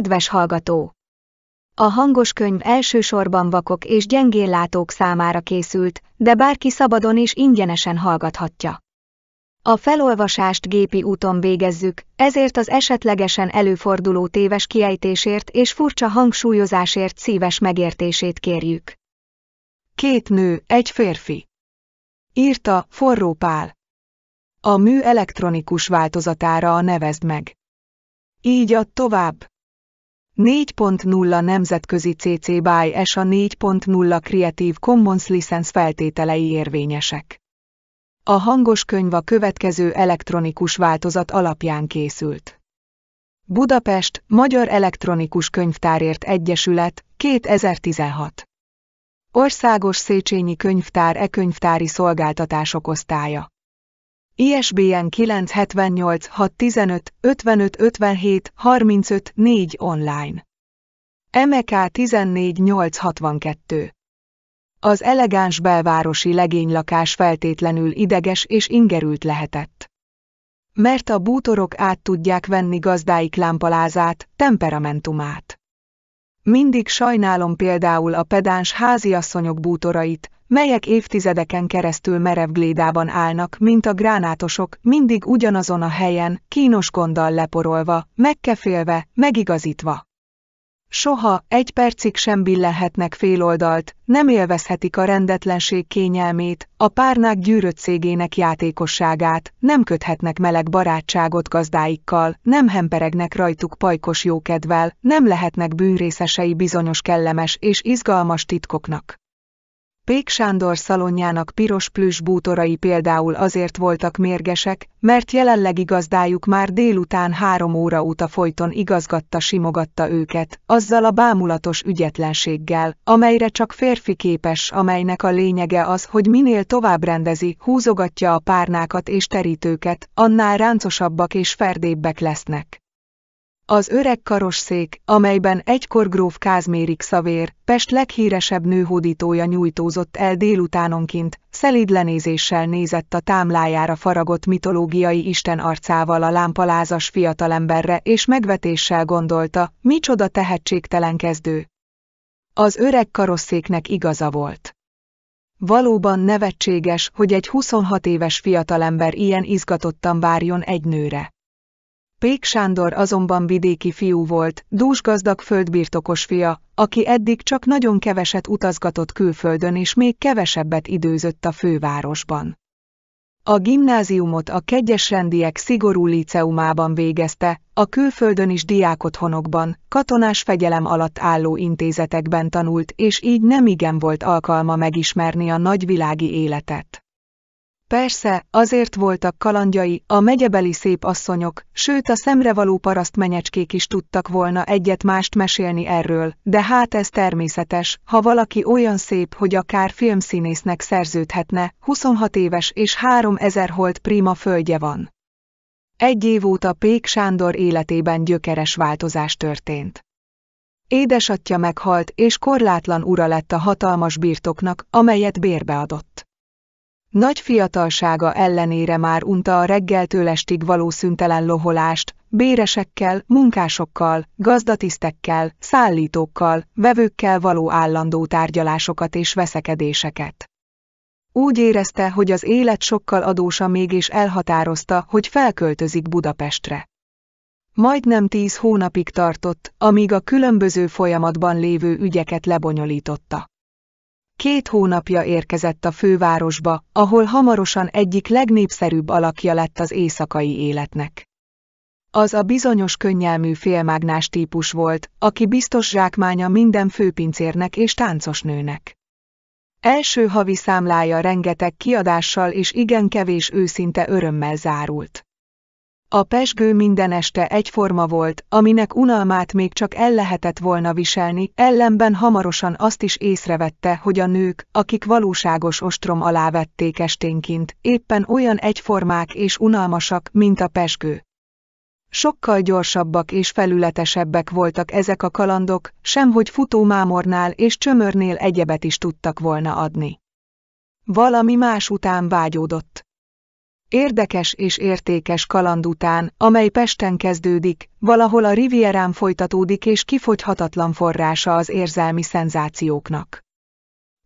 Kedves hallgató! A hangos könyv elsősorban vakok és gyengéllátók számára készült, de bárki szabadon és ingyenesen hallgathatja. A felolvasást gépi úton végezzük, ezért az esetlegesen előforduló téves kiejtésért és furcsa hangsúlyozásért szíves megértését kérjük. Két nő, egy férfi. Írta Forró Pál. A mű elektronikus változatára a nevezd meg. Így ad tovább. 4.0 Nemzetközi CC BY a 4.0 Creative Commons License feltételei érvényesek. A hangos könyv a következő elektronikus változat alapján készült. Budapest, Magyar Elektronikus Könyvtárért Egyesület, 2016. Országos Széchenyi Könyvtár e-könyvtári szolgáltatások osztálya. ISBN 978 615 5557 57 35 4 online. MK e 14862 Az elegáns belvárosi legénylakás feltétlenül ideges és ingerült lehetett. Mert a bútorok át tudják venni gazdáik lámpalázát, temperamentumát. Mindig sajnálom például a pedáns háziasszonyok bútorait, melyek évtizedeken keresztül merev glédában állnak, mint a gránátosok, mindig ugyanazon a helyen, kínos gonddal leporolva, megkefélve, megigazítva. Soha, egy percig sem billenhetnek féloldalt, nem élvezhetik a rendetlenség kényelmét, a párnák gyűröttségének játékosságát, nem köthetnek meleg barátságot gazdáikkal, nem hemperegnek rajtuk pajkos jókedvel, nem lehetnek bűnrészesei bizonyos kellemes és izgalmas titkoknak. Pék Sándor szalonjának piros plüss bútorai például azért voltak mérgesek, mert jelenlegi gazdájuk már délután három óra óta folyton igazgatta-simogatta őket, azzal a bámulatos ügyetlenséggel, amelyre csak férfi képes, amelynek a lényege az, hogy minél tovább rendezi, húzogatja a párnákat és terítőket, annál ráncosabbak és ferdébbek lesznek az öreg karosszék, amelyben egykor gróf Kázmérik Szavér, Pest leghíresebb nőhódítója nyújtózott el délutánonként, szelíd lenézéssel nézett a támlájára faragott mitológiai isten arcával a lámpalázas fiatalemberre és megvetéssel gondolta, micsoda tehetségtelen kezdő. Az öreg karosszéknek igaza volt. Valóban nevetséges, hogy egy 26 éves fiatalember ilyen izgatottan várjon egy nőre. Pék Sándor azonban vidéki fiú volt, dús gazdag földbirtokos fia, aki eddig csak nagyon keveset utazgatott külföldön és még kevesebbet időzött a fővárosban. A gimnáziumot a kegyes rendiek szigorú liceumában végezte, a külföldön is diákotthonokban, katonás fegyelem alatt álló intézetekben tanult, és így nem igen volt alkalma megismerni a nagyvilági életet. Persze, azért voltak kalandjai, a megyebeli szép asszonyok, sőt a szemrevaló paraszt menyecskék is tudtak volna egyet-mást mesélni erről, de hát ez természetes, ha valaki olyan szép, hogy akár filmszínésznek szerződhetne, 26 éves és 3000 holt prima földje van. Egy év óta Pék Sándor életében gyökeres változás történt. Édesatja meghalt és korlátlan ura lett a hatalmas birtoknak, amelyet bérbeadott. adott. Nagy fiatalsága ellenére már unta a reggeltől estig való szüntelen loholást, béresekkel, munkásokkal, gazdatisztekkel, szállítókkal, vevőkkel való állandó tárgyalásokat és veszekedéseket. Úgy érezte, hogy az élet sokkal adósa mégis elhatározta, hogy felköltözik Budapestre. Majdnem tíz hónapig tartott, amíg a különböző folyamatban lévő ügyeket lebonyolította két hónapja érkezett a fővárosba, ahol hamarosan egyik legnépszerűbb alakja lett az éjszakai életnek. Az a bizonyos könnyelmű félmágnás típus volt, aki biztos zsákmánya minden főpincérnek és táncosnőnek. Első havi számlája rengeteg kiadással és igen kevés őszinte örömmel zárult. A pesgő minden este egyforma volt, aminek unalmát még csak el lehetett volna viselni, ellenben hamarosan azt is észrevette, hogy a nők, akik valóságos ostrom alá vették esténként, éppen olyan egyformák és unalmasak, mint a pesgő. Sokkal gyorsabbak és felületesebbek voltak ezek a kalandok, semhogy futómámornál és csömörnél egyebet is tudtak volna adni. Valami más után vágyódott. Érdekes és értékes kaland után, amely Pesten kezdődik, valahol a Rivierán folytatódik és kifogyhatatlan forrása az érzelmi szenzációknak.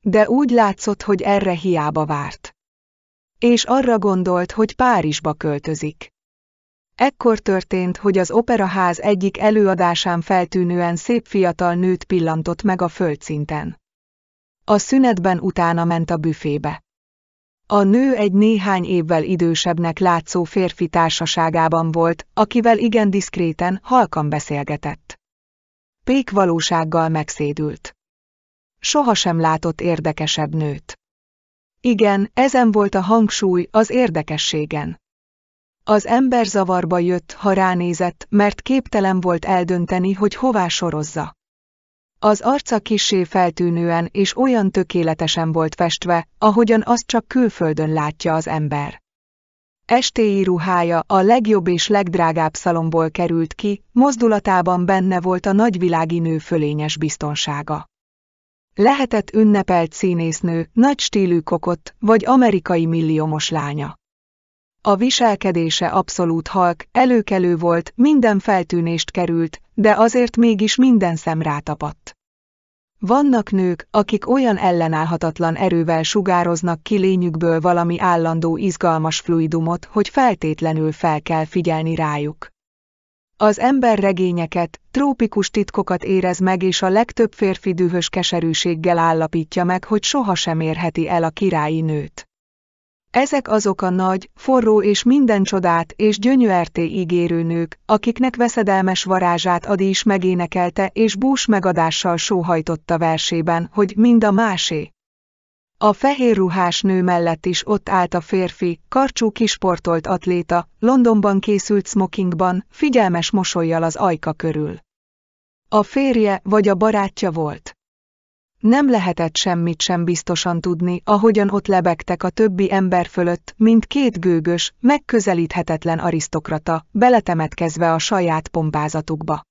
De úgy látszott, hogy erre hiába várt. És arra gondolt, hogy Párizsba költözik. Ekkor történt, hogy az operaház egyik előadásán feltűnően szép fiatal nőt pillantott meg a földszinten. A szünetben utána ment a büfébe. A nő egy néhány évvel idősebbnek látszó férfi társaságában volt, akivel igen diszkréten, halkan beszélgetett. Pék valósággal megszédült. Sohasem látott érdekesebb nőt. Igen, ezen volt a hangsúly az érdekességen. Az ember zavarba jött, ha ránézett, mert képtelen volt eldönteni, hogy hová sorozza. Az arca kissé feltűnően és olyan tökéletesen volt festve, ahogyan azt csak külföldön látja az ember. Estéi ruhája a legjobb és legdrágább szalomból került ki, mozdulatában benne volt a nagyvilági nő fölényes biztonsága. Lehetett ünnepelt színésznő, nagy stílű kokott vagy amerikai milliómos lánya. A viselkedése abszolút halk, előkelő volt, minden feltűnést került, de azért mégis minden szem rátapadt. Vannak nők, akik olyan ellenállhatatlan erővel sugároznak ki lényükből valami állandó izgalmas fluidumot, hogy feltétlenül fel kell figyelni rájuk. Az ember regényeket, trópikus titkokat érez meg és a legtöbb férfi dühös keserűséggel állapítja meg, hogy sohasem érheti el a királyi nőt. Ezek azok a nagy, forró és minden csodát és gyönyörté ígérő nők, akiknek veszedelmes varázsát Adi is megénekelte és bús megadással sóhajtotta versében, hogy mind a másé. A fehér ruhás nő mellett is ott állt a férfi, karcsú kisportolt atléta, Londonban készült smokingban, figyelmes mosolyjal az ajka körül. A férje vagy a barátja volt. Nem lehetett semmit sem biztosan tudni, ahogyan ott lebegtek a többi ember fölött, mint két gőgös, megközelíthetetlen arisztokrata, beletemetkezve a saját pompázatukba.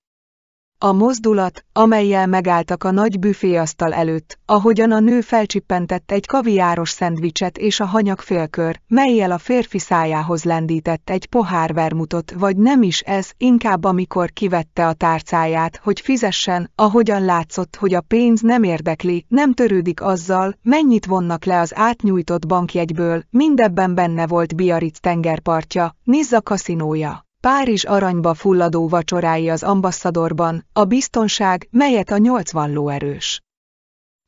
A mozdulat, amelyel megálltak a nagy büféasztal előtt, ahogyan a nő felcsippentett egy kaviáros szendvicset és a hanyag félkör, melyel a férfi szájához lendített egy pohár vermutot, vagy nem is ez, inkább amikor kivette a tárcáját, hogy fizessen, ahogyan látszott, hogy a pénz nem érdekli, nem törődik azzal, mennyit vonnak le az átnyújtott bankjegyből, mindebben benne volt Biarritz tengerpartja, Nizza kaszinója. Párizs aranyba fulladó vacsorái az ambasszadorban, a biztonság, melyet a 80 lóerős.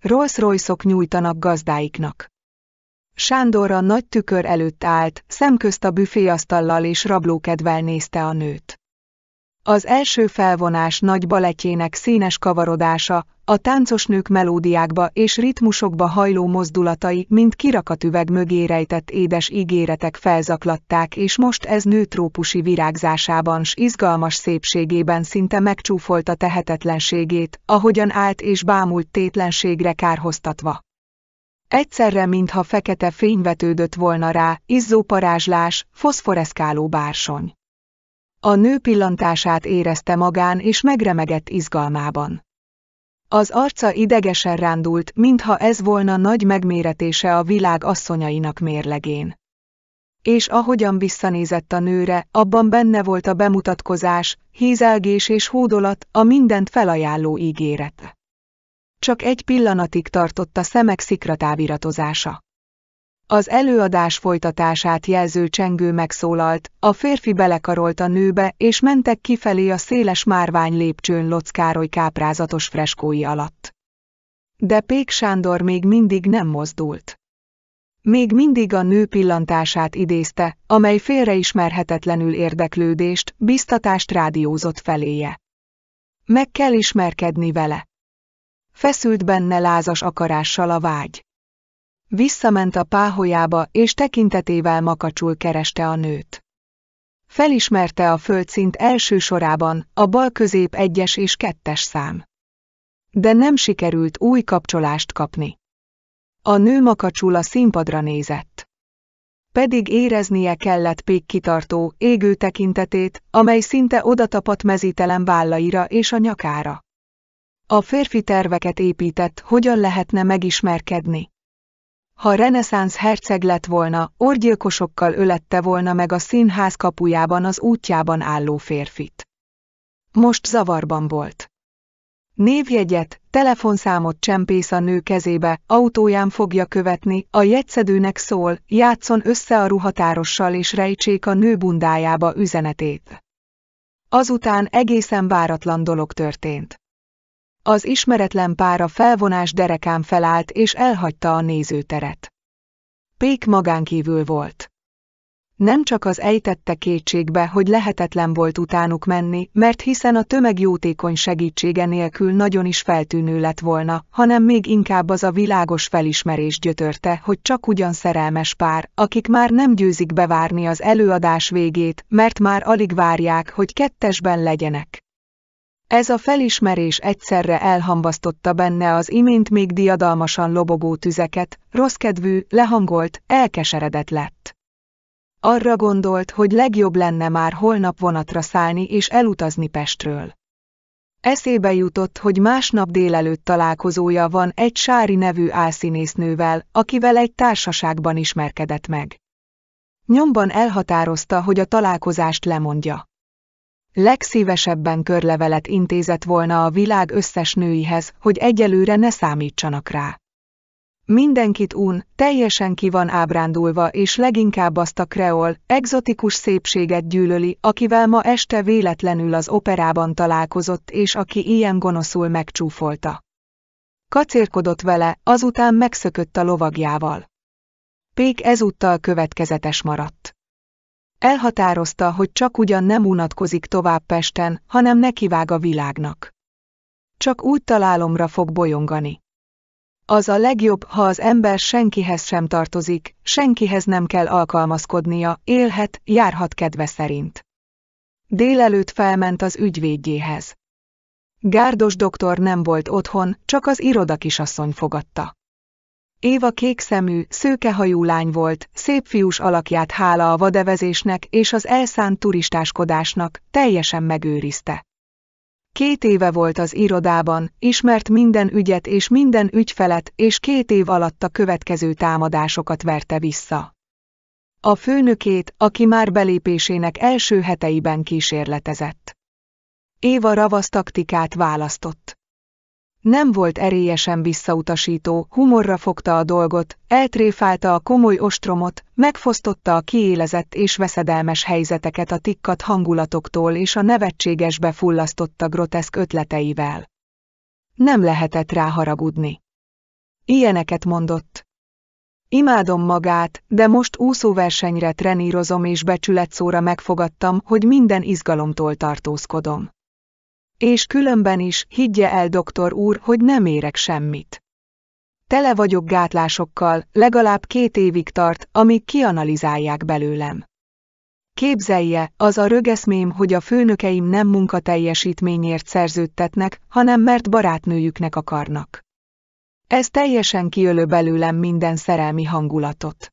Rolls-Royce-ok nyújtanak gazdáiknak. Sándor a nagy tükör előtt állt, szemközt a büféasztallal és rablókedvel nézte a nőt. Az első felvonás nagy baletjének színes kavarodása, a táncosnők melódiákba és ritmusokba hajló mozdulatai, mint kirakatüveg mögé rejtett édes ígéretek felzaklatták, és most ez nőtrópusi virágzásában s izgalmas szépségében szinte megcsúfolta tehetetlenségét, ahogyan állt és bámult tétlenségre kárhoztatva. Egyszerre, mintha fekete fény vetődött volna rá, izzó parázslás, foszforeszkáló bársony. A nő pillantását érezte magán és megremegett izgalmában. Az arca idegesen rándult, mintha ez volna nagy megméretése a világ asszonyainak mérlegén. És ahogyan visszanézett a nőre, abban benne volt a bemutatkozás, hízelgés és hódolat, a mindent felajánló ígéret. Csak egy pillanatig tartott a szemek szikratáviratozása. Az előadás folytatását jelző csengő megszólalt, a férfi belekarolt a nőbe, és mentek kifelé a széles márvány lépcsőn Lockároly káprázatos freskói alatt. De Pék Sándor még mindig nem mozdult. Még mindig a nő pillantását idézte, amely félreismerhetetlenül érdeklődést, biztatást rádiózott feléje. Meg kell ismerkedni vele. Feszült benne lázas akarással a vágy. Visszament a páholyába, és tekintetével makacsul kereste a nőt. Felismerte a földszint első sorában, a bal közép egyes és kettes szám. De nem sikerült új kapcsolást kapni. A nő makacsul a színpadra nézett. Pedig éreznie kellett Pék kitartó, égő tekintetét, amely szinte odatapadt mezítelen vállaira és a nyakára. A férfi terveket épített, hogyan lehetne megismerkedni. Ha a reneszánsz herceg lett volna, orgyilkosokkal ölette volna meg a színház kapujában az útjában álló férfit. Most zavarban volt. Névjegyet, telefonszámot csempész a nő kezébe, autóján fogja követni, a jegyszedőnek szól, játszon össze a ruhatárossal és rejtsék a nő bundájába üzenetét. Azután egészen váratlan dolog történt. Az ismeretlen pára felvonás derekán felállt és elhagyta a nézőteret. Pék magánkívül volt. Nem csak az ejtette kétségbe, hogy lehetetlen volt utánuk menni, mert hiszen a tömeg jótékony segítsége nélkül nagyon is feltűnő lett volna, hanem még inkább az a világos felismerés gyötörte, hogy csak ugyan szerelmes pár, akik már nem győzik bevárni az előadás végét, mert már alig várják, hogy kettesben legyenek. Ez a felismerés egyszerre elhamvasztotta benne az imént még diadalmasan lobogó tüzeket, rosszkedvű, lehangolt, elkeseredett lett. Arra gondolt, hogy legjobb lenne már holnap vonatra szállni és elutazni Pestről. Eszébe jutott, hogy másnap délelőtt találkozója van egy Sári nevű álszínésznővel, akivel egy társaságban ismerkedett meg. Nyomban elhatározta, hogy a találkozást lemondja. Legszívesebben körlevelet intézett volna a világ összes nőihez, hogy egyelőre ne számítsanak rá. Mindenkit un, teljesen ki van ábrándulva, és leginkább azt a kreol, egzotikus szépséget gyűlöli, akivel ma este véletlenül az operában találkozott, és aki ilyen gonoszul megcsúfolta. Kacérkodott vele, azután megszökött a lovagjával. Pék ezúttal következetes maradt. Elhatározta, hogy csak ugyan nem unatkozik tovább Pesten, hanem nekivág a világnak. Csak úgy találomra fog bolyongani. Az a legjobb, ha az ember senkihez sem tartozik, senkihez nem kell alkalmazkodnia, élhet, járhat kedve szerint. Délelőtt felment az ügyvédjéhez. Gárdos doktor nem volt otthon, csak az iroda kisasszony fogadta. Éva kékszemű, szőkehajú lány volt, szép fiús alakját hála a vadevezésnek és az elszánt turistáskodásnak, teljesen megőrizte. Két éve volt az irodában, ismert minden ügyet és minden ügyfelet, és két év alatt a következő támadásokat verte vissza. A főnökét, aki már belépésének első heteiben kísérletezett. Éva ravasz taktikát választott nem volt erélyesen visszautasító, humorra fogta a dolgot, eltréfálta a komoly ostromot, megfosztotta a kiélezett és veszedelmes helyzeteket a tikkat hangulatoktól és a nevetségesbe fullasztotta groteszk ötleteivel. Nem lehetett ráharagudni. Ilyeneket mondott. Imádom magát, de most úszóversenyre trenírozom és becsületszóra megfogadtam, hogy minden izgalomtól tartózkodom. És különben is, higgye el, doktor úr, hogy nem érek semmit. Tele vagyok gátlásokkal, legalább két évig tart, amíg kianalizálják belőlem. Képzelje, az a rögeszmém, hogy a főnökeim nem munkateljesítményért szerződtetnek, hanem mert barátnőjüknek akarnak. Ez teljesen kiölő belőlem minden szerelmi hangulatot.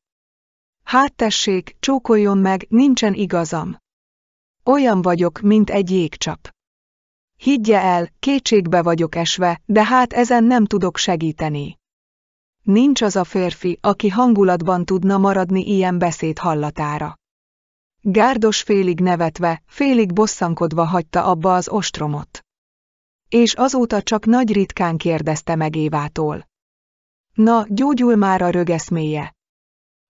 Hát tessék, csókoljon meg, nincsen igazam. Olyan vagyok, mint egy jégcsap. Higgye el, kétségbe vagyok esve, de hát ezen nem tudok segíteni. Nincs az a férfi, aki hangulatban tudna maradni ilyen beszéd hallatára. Gárdos félig nevetve, félig bosszankodva hagyta abba az ostromot. És azóta csak nagy ritkán kérdezte meg Évától. Na, gyógyul már a rögeszméje.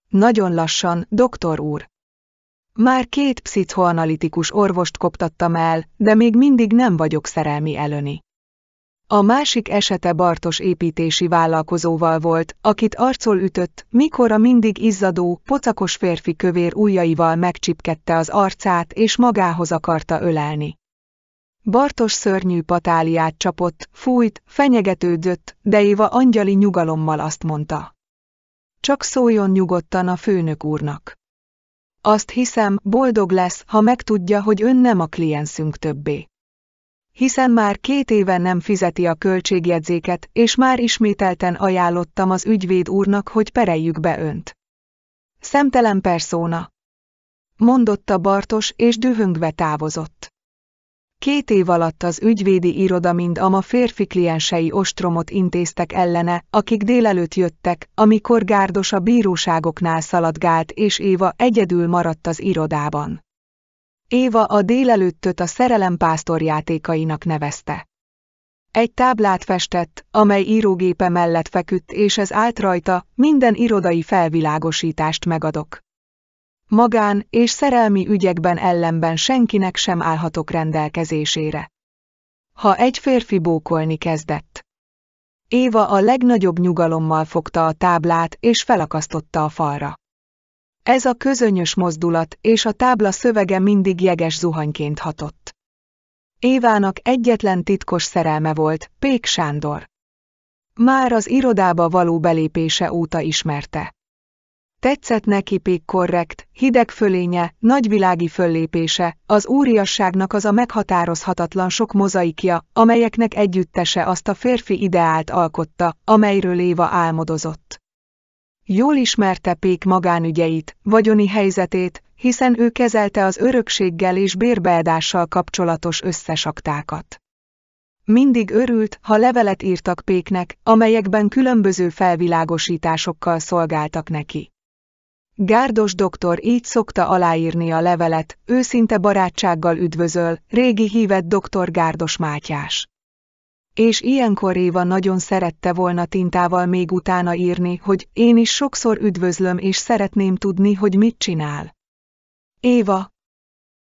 Nagyon lassan, doktor úr. Már két pszichoanalitikus orvost koptattam el, de még mindig nem vagyok szerelmi előni. A másik esete Bartos építési vállalkozóval volt, akit arcol ütött, mikor a mindig izzadó, pocakos férfi kövér ujjaival megcsipkedte az arcát és magához akarta ölelni. Bartos szörnyű patáliát csapott, fújt, fenyegetődött, de Éva angyali nyugalommal azt mondta. Csak szóljon nyugodtan a főnök úrnak. Azt hiszem, boldog lesz, ha megtudja, hogy ön nem a klienszünk többé. Hiszen már két éve nem fizeti a költségjegyzéket, és már ismételten ajánlottam az ügyvéd úrnak, hogy pereljük be önt. Szemtelen perszóna. Mondotta Bartos, és dühöngve távozott. Két év alatt az ügyvédi iroda mind a ma férfi kliensei ostromot intéztek ellene, akik délelőtt jöttek, amikor Gárdos a bíróságoknál szaladgált és Éva egyedül maradt az irodában. Éva a délelőttöt a szerelem pásztorjátékainak nevezte. Egy táblát festett, amely írógépe mellett feküdt és ez állt rajta, minden irodai felvilágosítást megadok magán és szerelmi ügyekben ellenben senkinek sem állhatok rendelkezésére. Ha egy férfi bókolni kezdett. Éva a legnagyobb nyugalommal fogta a táblát és felakasztotta a falra. Ez a közönyös mozdulat és a tábla szövege mindig jeges zuhanyként hatott. Évának egyetlen titkos szerelme volt, Pék Sándor. Már az irodába való belépése óta ismerte. Tetszett neki Pék korrekt, hideg fölénye, nagyvilági föllépése, az úriasságnak az a meghatározhatatlan sok mozaikja, amelyeknek együttese azt a férfi ideált alkotta, amelyről Éva álmodozott. Jól ismerte Pék magánügyeit, vagyoni helyzetét, hiszen ő kezelte az örökséggel és bérbeadással kapcsolatos összesaktákat. Mindig örült, ha levelet írtak Péknek, amelyekben különböző felvilágosításokkal szolgáltak neki. Gárdos doktor így szokta aláírni a levelet, őszinte barátsággal üdvözöl, régi hívet doktor Gárdos Mátyás. És ilyenkor Éva nagyon szerette volna tintával még utána írni, hogy én is sokszor üdvözlöm és szeretném tudni, hogy mit csinál. Éva,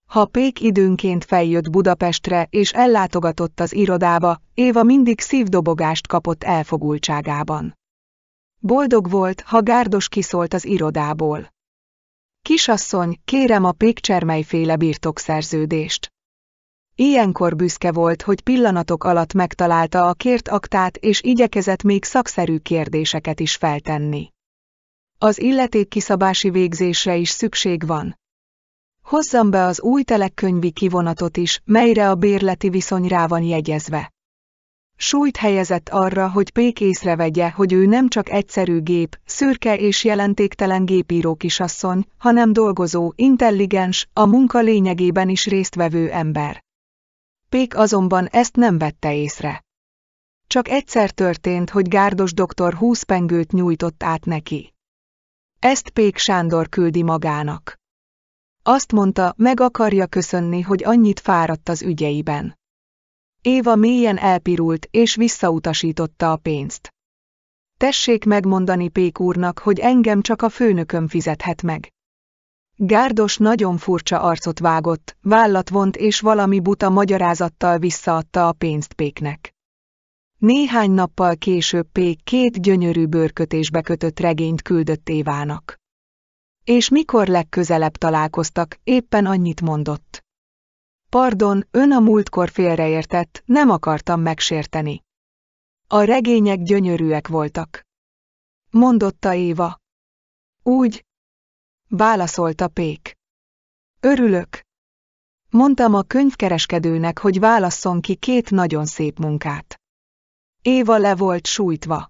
ha Pék időnként feljött Budapestre és ellátogatott az irodába, Éva mindig szívdobogást kapott elfogultságában. Boldog volt, ha gárdos kiszólt az irodából. Kisasszony, kérem a pékcsermelyféle birtokszerződést. Ilyenkor büszke volt, hogy pillanatok alatt megtalálta a kért aktát és igyekezett még szakszerű kérdéseket is feltenni. Az illeték kiszabási végzésre is szükség van. Hozzam be az új telekkönyvi kivonatot is, melyre a bérleti viszony rá van jegyezve. Súlyt helyezett arra, hogy Pék észrevegye, hogy ő nem csak egyszerű gép, szürke és jelentéktelen gépíró kisasszony, hanem dolgozó, intelligens, a munka lényegében is résztvevő ember. Pék azonban ezt nem vette észre. Csak egyszer történt, hogy gárdos doktor húsz pengőt nyújtott át neki. Ezt Pék Sándor küldi magának. Azt mondta, meg akarja köszönni, hogy annyit fáradt az ügyeiben. Éva mélyen elpirult és visszautasította a pénzt. Tessék megmondani Pék úrnak, hogy engem csak a főnököm fizethet meg. Gárdos nagyon furcsa arcot vágott, vállat vont és valami buta magyarázattal visszaadta a pénzt Péknek. Néhány nappal később Pék két gyönyörű bőrkötésbe kötött regényt küldött Évának. És mikor legközelebb találkoztak, éppen annyit mondott. Pardon, ön a múltkor félreértett, nem akartam megsérteni. A regények gyönyörűek voltak. Mondotta Éva. Úgy. Válaszolta Pék. Örülök. Mondtam a könyvkereskedőnek, hogy válasszon ki két nagyon szép munkát. Éva le volt sújtva.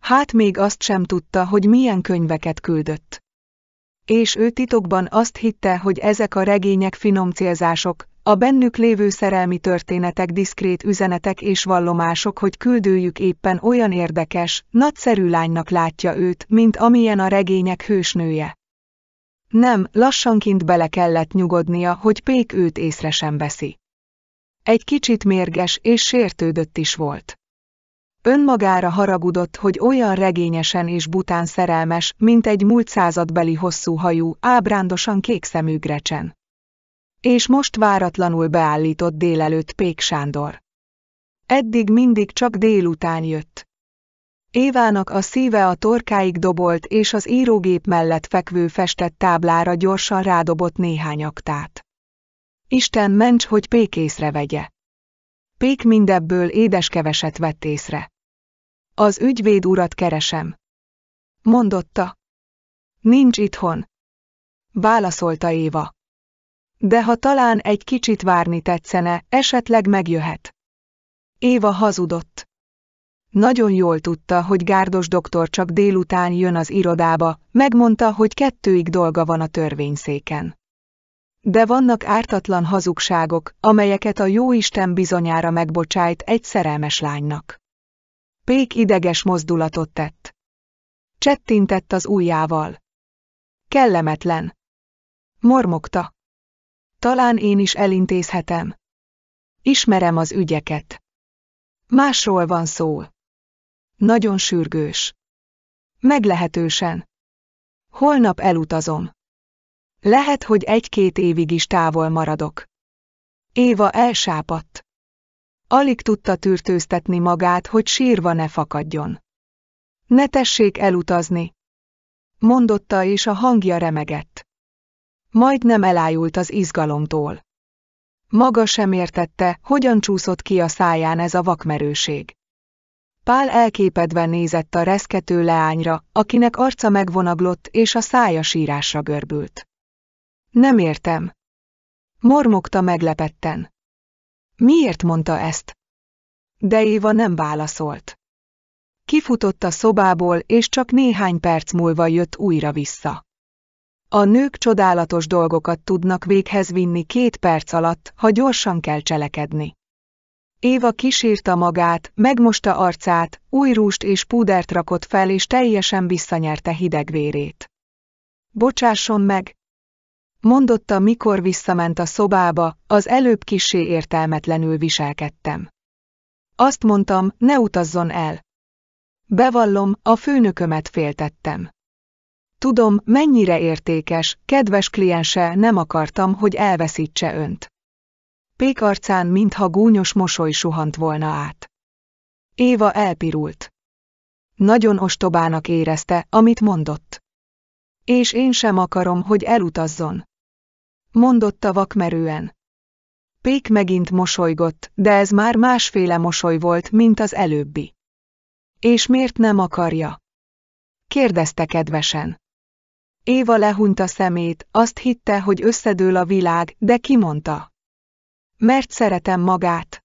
Hát még azt sem tudta, hogy milyen könyveket küldött és ő titokban azt hitte, hogy ezek a regények finom célzások, a bennük lévő szerelmi történetek diszkrét üzenetek és vallomások, hogy küldőjük éppen olyan érdekes, nagyszerű lánynak látja őt, mint amilyen a regények hősnője. Nem, lassanként bele kellett nyugodnia, hogy Pék őt észre sem veszi. Egy kicsit mérges és sértődött is volt. Önmagára haragudott, hogy olyan regényesen és bután szerelmes, mint egy múlt századbeli hosszú hajú, ábrándosan kékszemű grecsen. És most váratlanul beállított délelőtt Pék Sándor. Eddig mindig csak délután jött. Évának a szíve a torkáig dobolt, és az írógép mellett fekvő festett táblára gyorsan rádobott néhány aktát. Isten ments, hogy Pék észrevegye. Pék mindebből édeskeveset vett észre. Az ügyvéd urat keresem. Mondotta. Nincs itthon. Válaszolta Éva. De ha talán egy kicsit várni tetszene, esetleg megjöhet. Éva hazudott. Nagyon jól tudta, hogy Gárdos doktor csak délután jön az irodába, megmondta, hogy kettőig dolga van a törvényszéken. De vannak ártatlan hazugságok, amelyeket a jóisten bizonyára megbocsájt egy szerelmes lánynak. Pék ideges mozdulatot tett. Csettintett az ujjával. Kellemetlen. Mormogta. Talán én is elintézhetem. Ismerem az ügyeket. Másról van szó. Nagyon sürgős. Meglehetősen. Holnap elutazom. Lehet, hogy egy-két évig is távol maradok. Éva elsápadt. Alig tudta tűrtőztetni magát, hogy sírva ne fakadjon. Ne tessék elutazni. Mondotta, és a hangja remegett. Majd nem elájult az izgalomtól. Maga sem értette, hogyan csúszott ki a száján ez a vakmerőség. Pál elképedve nézett a reszkető leányra, akinek arca megvonaglott és a szája sírásra görbült. Nem értem. Mormogta meglepetten. Miért mondta ezt? De Éva nem válaszolt. Kifutott a szobából, és csak néhány perc múlva jött újra vissza. A nők csodálatos dolgokat tudnak véghez vinni két perc alatt, ha gyorsan kell cselekedni. Éva kísírta magát, megmosta arcát, új rúst és púdert rakott fel és teljesen visszanyerte hidegvérét. Bocsásson meg, mondotta mikor visszament a szobába, az előbb kisé értelmetlenül viselkedtem. Azt mondtam, ne utazzon el. Bevallom, a főnökömet féltettem. Tudom, mennyire értékes, kedves kliense, nem akartam, hogy elveszítse önt. Pék arcán, mintha gúnyos mosoly suhant volna át. Éva elpirult. Nagyon ostobának érezte, amit mondott. És én sem akarom, hogy elutazzon mondotta vakmerően. Pék megint mosolygott, de ez már másféle mosoly volt, mint az előbbi. És miért nem akarja? Kérdezte kedvesen. Éva lehunta szemét, azt hitte, hogy összedől a világ, de kimondta. Mert szeretem magát.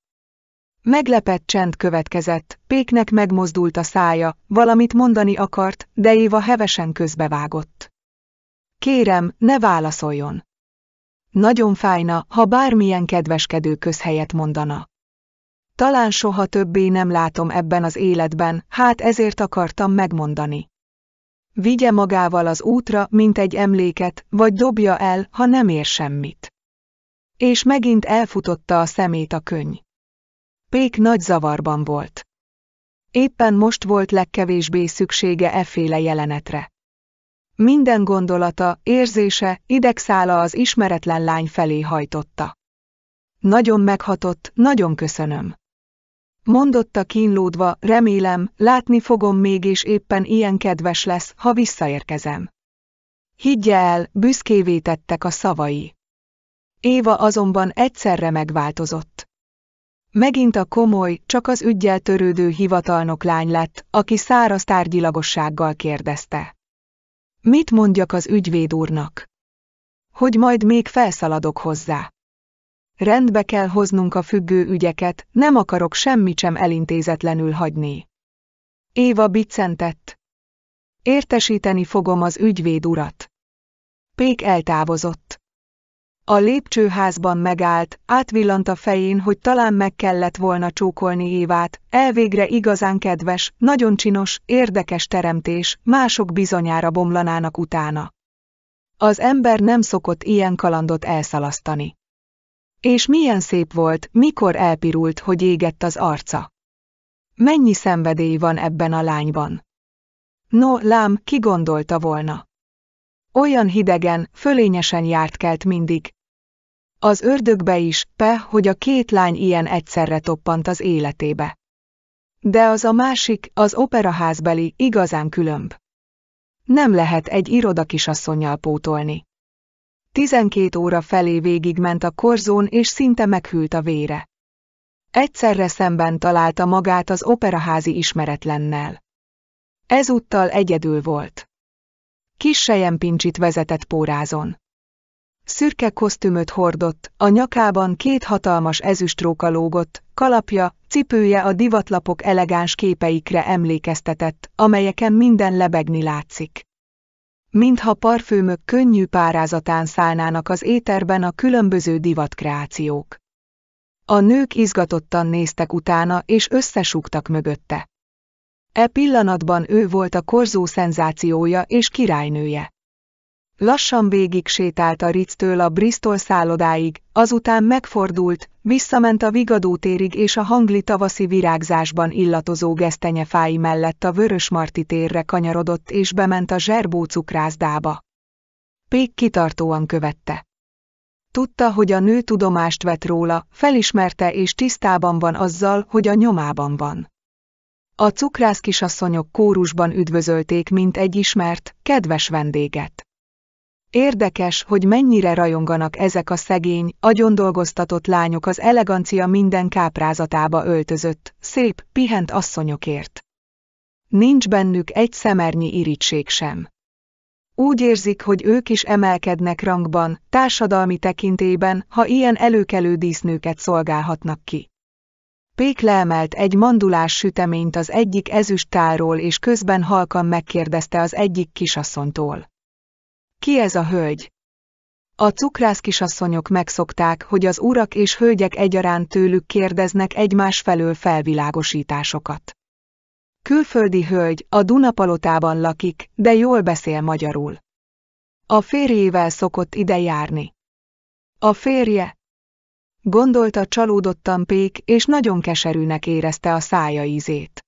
Meglepett csend következett, Péknek megmozdult a szája, valamit mondani akart, de Éva hevesen közbevágott. Kérem, ne válaszoljon. Nagyon fájna, ha bármilyen kedveskedő közhelyet mondana. Talán soha többé nem látom ebben az életben, hát ezért akartam megmondani. Vigye magával az útra, mint egy emléket, vagy dobja el, ha nem ér semmit. És megint elfutotta a szemét a könyv. Pék nagy zavarban volt. Éppen most volt legkevésbé szüksége féle jelenetre. Minden gondolata, érzése, idegszála az ismeretlen lány felé hajtotta. Nagyon meghatott, nagyon köszönöm. Mondotta kínlódva, remélem, látni fogom mégis éppen ilyen kedves lesz, ha visszaérkezem. Higgye el, büszkévé tettek a szavai. Éva azonban egyszerre megváltozott. Megint a komoly, csak az ügyel törődő hivatalnok lány lett, aki száraz tárgyilagossággal kérdezte. Mit mondjak az ügyvéd úrnak? Hogy majd még felszaladok hozzá. Rendbe kell hoznunk a függő ügyeket, nem akarok semmit sem elintézetlenül hagyni. Éva biccentett. Értesíteni fogom az ügyvéd urat. Pék eltávozott. A lépcsőházban megállt, átvillant a fején, hogy talán meg kellett volna csókolni Évát, elvégre igazán kedves, nagyon csinos, érdekes teremtés, mások bizonyára bomlanának utána. Az ember nem szokott ilyen kalandot elszalasztani. És milyen szép volt, mikor elpirult, hogy égett az arca. Mennyi szenvedély van ebben a lányban? No, lám, ki gondolta volna? Olyan hidegen, fölényesen járt kelt mindig. Az ördögbe is, pe, hogy a két lány ilyen egyszerre toppant az életébe. De az a másik, az operaházbeli, igazán különb. Nem lehet egy iroda kisasszonyjal pótolni. Tizenkét óra felé végigment a korzón és szinte meghűlt a vére. Egyszerre szemben találta magát az operaházi ismeretlennel. Ezúttal egyedül volt kis pincsit vezetett pórázon. Szürke kosztümöt hordott, a nyakában két hatalmas ezüstróka lógott, kalapja, cipője a divatlapok elegáns képeikre emlékeztetett, amelyeken minden lebegni látszik. Mintha parfümök könnyű párázatán szállnának az éterben a különböző divatkreációk. A nők izgatottan néztek utána és összesúgtak mögötte. E pillanatban ő volt a korzó szenzációja és királynője. Lassan végig sétált a Ritztől a Bristol szállodáig, azután megfordult, visszament a vigadó térig és a hangli tavaszi virágzásban illatozó fái mellett a vörös Marti térre kanyarodott és bement a zserbó cukrászdába. Pék kitartóan követte. Tudta, hogy a nő tudomást vett róla, felismerte és tisztában van azzal, hogy a nyomában van. A cukrász kisasszonyok kórusban üdvözölték, mint egy ismert, kedves vendéget. Érdekes, hogy mennyire rajonganak ezek a szegény, agyondolgoztatott lányok az elegancia minden káprázatába öltözött, szép, pihent asszonyokért. Nincs bennük egy szemernyi irítség sem. Úgy érzik, hogy ők is emelkednek rangban, társadalmi tekintében, ha ilyen előkelő dísznőket szolgálhatnak ki. Pék leemelt egy mandulás süteményt az egyik ezüstáról, és közben halkan megkérdezte az egyik kisasszontól. Ki ez a hölgy? A cukrász kisasszonyok megszokták, hogy az urak és hölgyek egyaránt tőlük kérdeznek egymás felől felvilágosításokat. Külföldi hölgy, a Dunapalotában lakik, de jól beszél magyarul. A férjével szokott ide járni. A férje, gondolta csalódottan Pék, és nagyon keserűnek érezte a szája ízét.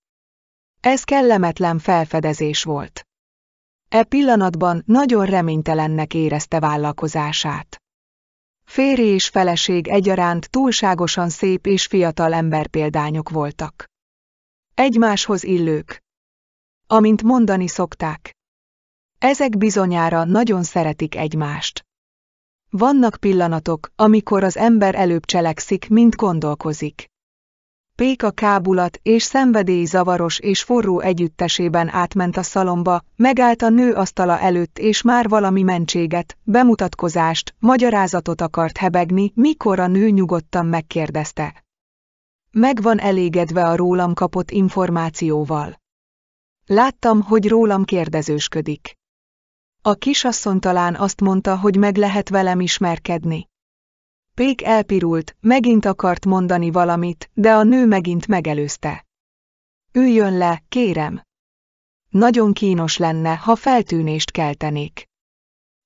Ez kellemetlen felfedezés volt. E pillanatban nagyon reménytelennek érezte vállalkozását. Féri és feleség egyaránt túlságosan szép és fiatal emberpéldányok voltak. Egymáshoz illők. Amint mondani szokták. Ezek bizonyára nagyon szeretik egymást. Vannak pillanatok, amikor az ember előbb cselekszik, mint gondolkozik. Péka kábulat és szenvedély zavaros és forró együttesében átment a szalomba, megállt a nő asztala előtt és már valami mentséget, bemutatkozást, magyarázatot akart hebegni, mikor a nő nyugodtan megkérdezte. "Megvan elégedve a rólam kapott információval. Láttam, hogy rólam kérdezősködik. A kisasszony talán azt mondta, hogy meg lehet velem ismerkedni. Pék elpirult, megint akart mondani valamit, de a nő megint megelőzte. Üljön le, kérem. Nagyon kínos lenne, ha feltűnést keltenék.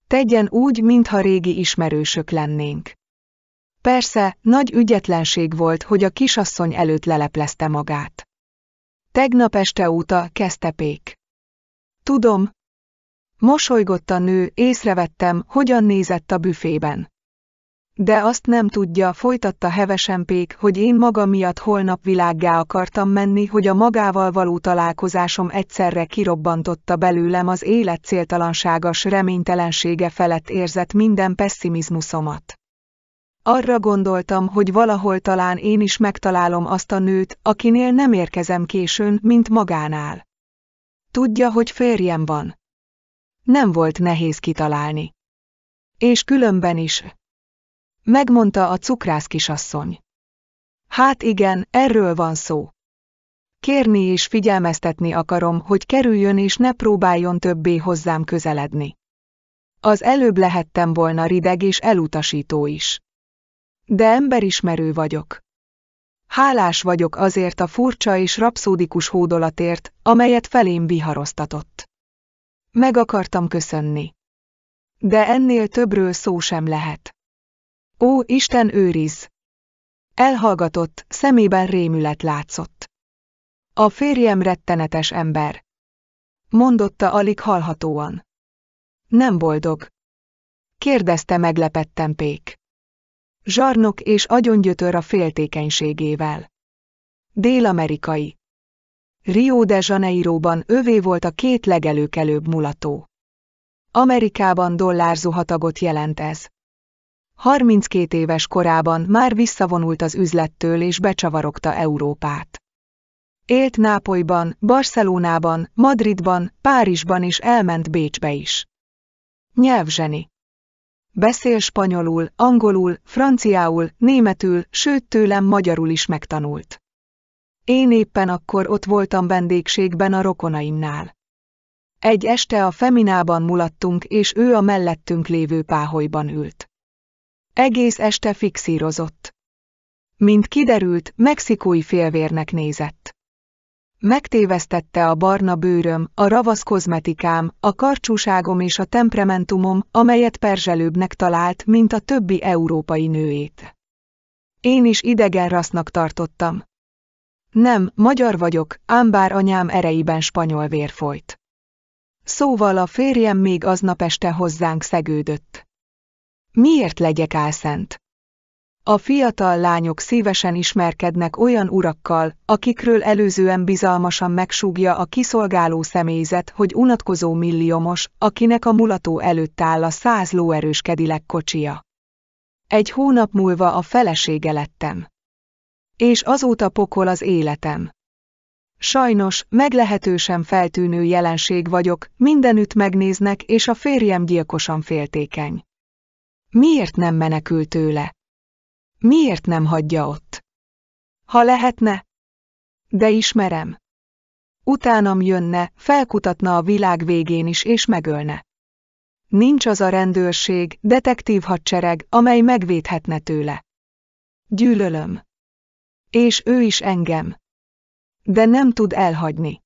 Tegyen úgy, mintha régi ismerősök lennénk. Persze, nagy ügyetlenség volt, hogy a kisasszony előtt leleplezte magát. Tegnap este óta kezdte Pék. Tudom, Mosolygott a nő, észrevettem, hogyan nézett a büfében. De azt nem tudja, folytatta hevesen Pék, hogy én maga miatt holnap világgá akartam menni, hogy a magával való találkozásom egyszerre kirobbantotta belőlem az élet céltalanságas reménytelensége felett érzett minden pessimizmusomat. Arra gondoltam, hogy valahol talán én is megtalálom azt a nőt, akinél nem érkezem későn, mint magánál. Tudja, hogy férjem van nem volt nehéz kitalálni. És különben is. Megmondta a cukrász kisasszony. Hát igen, erről van szó. Kérni és figyelmeztetni akarom, hogy kerüljön és ne próbáljon többé hozzám közeledni. Az előbb lehettem volna rideg és elutasító is. De emberismerő vagyok. Hálás vagyok azért a furcsa és rapszódikus hódolatért, amelyet felém viharoztatott. Meg akartam köszönni. De ennél többről szó sem lehet. Ó, Isten őriz! Elhallgatott, szemében rémület látszott. A férjem rettenetes ember. Mondotta alig hallhatóan. Nem boldog. Kérdezte meglepetten Pék. Zsarnok és agyongyötör a féltékenységével. Dél-amerikai. Rio de Janeiroban övé volt a két legelőkelőbb mulató. Amerikában dollárzuhatagot jelent ez. 32 éves korában már visszavonult az üzlettől és becsavarogta Európát. Élt Nápolyban, Barcelonában, Madridban, Párizsban és elment Bécsbe is. Nyelvzseni. Beszél spanyolul, angolul, franciául, németül, sőt tőlem magyarul is megtanult. Én éppen akkor ott voltam vendégségben a rokonaimnál. Egy este a feminában mulattunk, és ő a mellettünk lévő páholyban ült. Egész este fixírozott. Mint kiderült, mexikói félvérnek nézett. Megtévesztette a barna bőröm, a ravasz kozmetikám, a karcsúságom és a temperamentumom, amelyet perzselőbbnek talált, mint a többi európai nőét. Én is idegen rasznak tartottam. Nem, magyar vagyok, ám bár anyám ereiben spanyol vér folyt. Szóval a férjem még aznap este hozzánk szegődött. Miért legyek álszent? A fiatal lányok szívesen ismerkednek olyan urakkal, akikről előzően bizalmasan megsúgja a kiszolgáló személyzet, hogy unatkozó milliomos, akinek a mulató előtt áll a száz lóerős kedilek kocsia. Egy hónap múlva a felesége lettem. És azóta pokol az életem. Sajnos, meglehetősen feltűnő jelenség vagyok, mindenütt megnéznek, és a férjem gyilkosan féltékeny. Miért nem menekül tőle? Miért nem hagyja ott? Ha lehetne? De ismerem. Utánam jönne, felkutatna a világ végén is és megölne. Nincs az a rendőrség, detektív hadsereg, amely megvédhetne tőle. Gyűlölöm. És ő is engem. De nem tud elhagyni.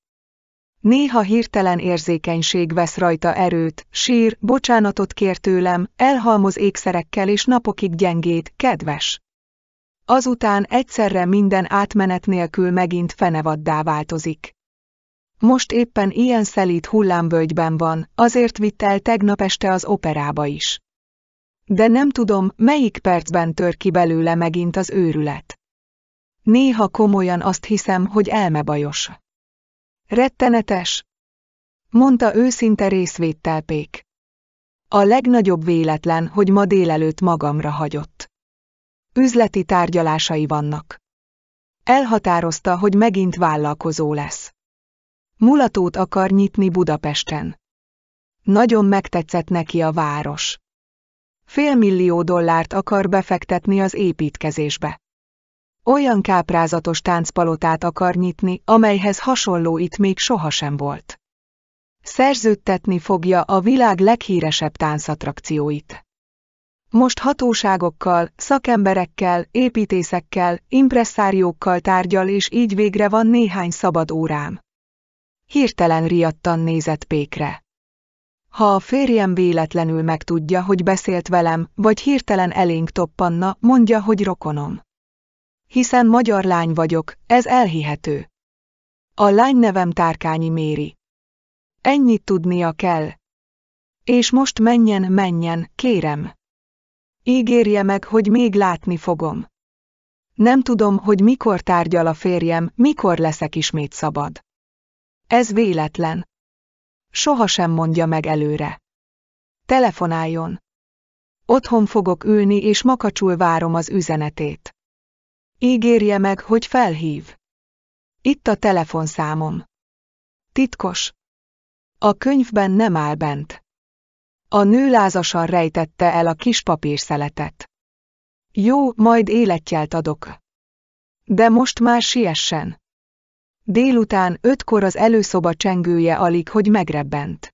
Néha hirtelen érzékenység vesz rajta erőt, sír, bocsánatot kér tőlem, elhalmoz ékszerekkel és napokig gyengét, kedves. Azután egyszerre minden átmenet nélkül megint fenevaddá változik. Most éppen ilyen szelít hullámvölgyben van, azért vitt el tegnap este az operába is. De nem tudom, melyik percben tör ki belőle megint az őrület. Néha komolyan azt hiszem, hogy elmebajos. Rettenetes, mondta őszinte részvédtelpék. A legnagyobb véletlen, hogy ma délelőtt magamra hagyott. Üzleti tárgyalásai vannak. Elhatározta, hogy megint vállalkozó lesz. Mulatót akar nyitni Budapesten. Nagyon megtetszett neki a város. Félmillió dollárt akar befektetni az építkezésbe. Olyan káprázatos táncpalotát akar nyitni, amelyhez hasonló itt még sohasem volt. Szerződtetni fogja a világ leghíresebb táncattrakcióit. Most hatóságokkal, szakemberekkel, építészekkel, impresszáriókkal tárgyal és így végre van néhány szabad órám. Hirtelen riadtan nézett Pékre. Ha a férjem véletlenül megtudja, hogy beszélt velem, vagy hirtelen elénk toppanna, mondja, hogy rokonom hiszen magyar lány vagyok, ez elhihető. A lány nevem Tárkányi Méri. Ennyit tudnia kell. És most menjen, menjen, kérem. Ígérje meg, hogy még látni fogom. Nem tudom, hogy mikor tárgyal a férjem, mikor leszek ismét szabad. Ez véletlen. Soha sem mondja meg előre. Telefonáljon. Otthon fogok ülni és makacsul várom az üzenetét. Ígérje meg, hogy felhív. Itt a telefonszámom. Titkos. A könyvben nem áll bent. A nő lázasan rejtette el a kis papírszeletet. Jó, majd életjelt adok. De most már siessen. Délután ötkor az előszoba csengője alig, hogy megrebbent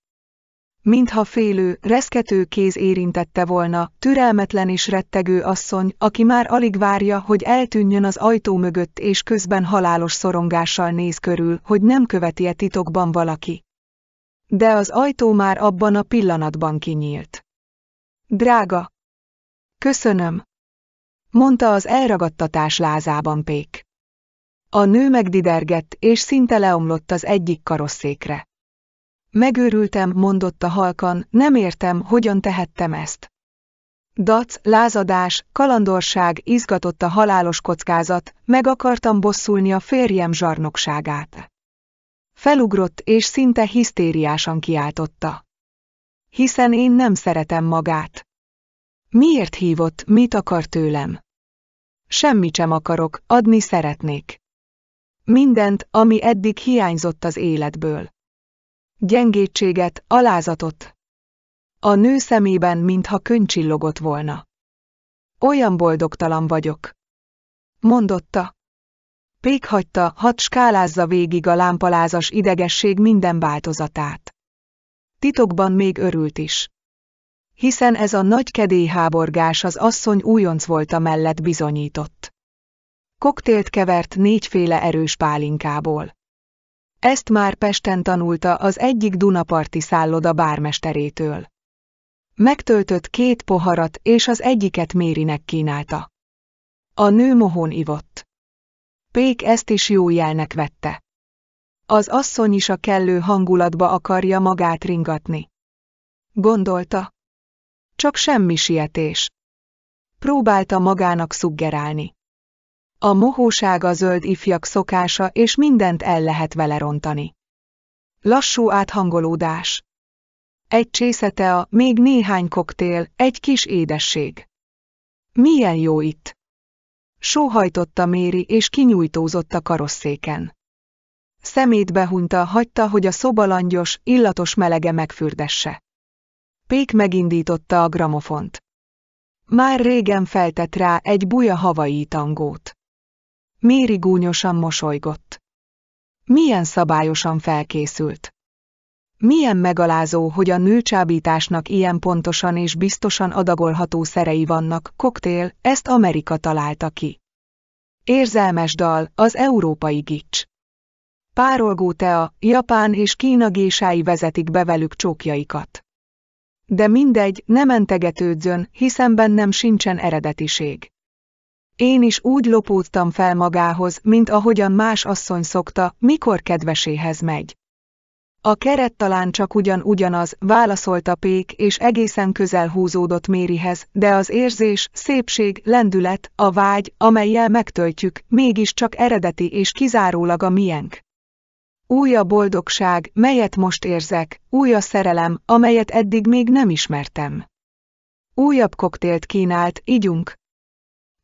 mintha félő, reszkető kéz érintette volna, türelmetlen és rettegő asszony, aki már alig várja, hogy eltűnjön az ajtó mögött és közben halálos szorongással néz körül, hogy nem követi-e titokban valaki. De az ajtó már abban a pillanatban kinyílt. Drága! Köszönöm! mondta az elragadtatás lázában Pék. A nő megdidergett, és szinte leomlott az egyik karosszékre. Megőrültem, mondotta halkan, nem értem, hogyan tehettem ezt. Dac, lázadás, kalandorság, izgatott a halálos kockázat, meg akartam bosszulni a férjem zsarnokságát. Felugrott és szinte hisztériásan kiáltotta. Hiszen én nem szeretem magát. Miért hívott, mit akar tőlem? Semmit sem akarok, adni szeretnék. Mindent, ami eddig hiányzott az életből gyengétséget, alázatot. A nő szemében, mintha könycsillogott volna. Olyan boldogtalan vagyok. Mondotta. Pék hagyta, hadd skálázza végig a lámpalázas idegesség minden változatát. Titokban még örült is. Hiszen ez a nagy kedélyháborgás az asszony újonc volt a mellett bizonyított. Koktélt kevert négyféle erős pálinkából. Ezt már Pesten tanulta az egyik Dunaparti szálloda bármesterétől. Megtöltött két poharat, és az egyiket Mérinek kínálta. A nő mohon ivott. Pék ezt is jó jelnek vette. Az asszony is a kellő hangulatba akarja magát ringatni. Gondolta. Csak semmi sietés. Próbálta magának szuggerálni. A mohóság a zöld ifjak szokása, és mindent el lehet vele rontani. Lassú áthangolódás. Egy a még néhány koktél, egy kis édesség. Milyen jó itt! Sóhajtotta Méri, és kinyújtózott a karosszéken. Szemét behunta, hagyta, hogy a szobalangyos, illatos melege megfürdesse. Pék megindította a gramofont. Már régen feltett rá egy buja havai tangót. Méri gúnyosan mosolygott. Milyen szabályosan felkészült. Milyen megalázó, hogy a nőcsábításnak ilyen pontosan és biztosan adagolható szerei vannak, koktél, ezt Amerika találta ki. Érzelmes dal, az európai gics. Párolgó tea, Japán és Kína gésái vezetik be velük csókjaikat. De mindegy, nem mentegetődzön, hiszen bennem sincsen eredetiség. Én is úgy lopódtam fel magához, mint ahogyan más asszony szokta, mikor kedveséhez megy. A keret talán csak ugyan ugyanaz, válaszolta Pék, és egészen közel húzódott Mérihez, de az érzés, szépség, lendület, a vágy, amelyel megtöltjük, mégiscsak eredeti és kizárólag a miénk. Új a boldogság, melyet most érzek, új a szerelem, amelyet eddig még nem ismertem. Újabb koktélt kínált, ígyunk,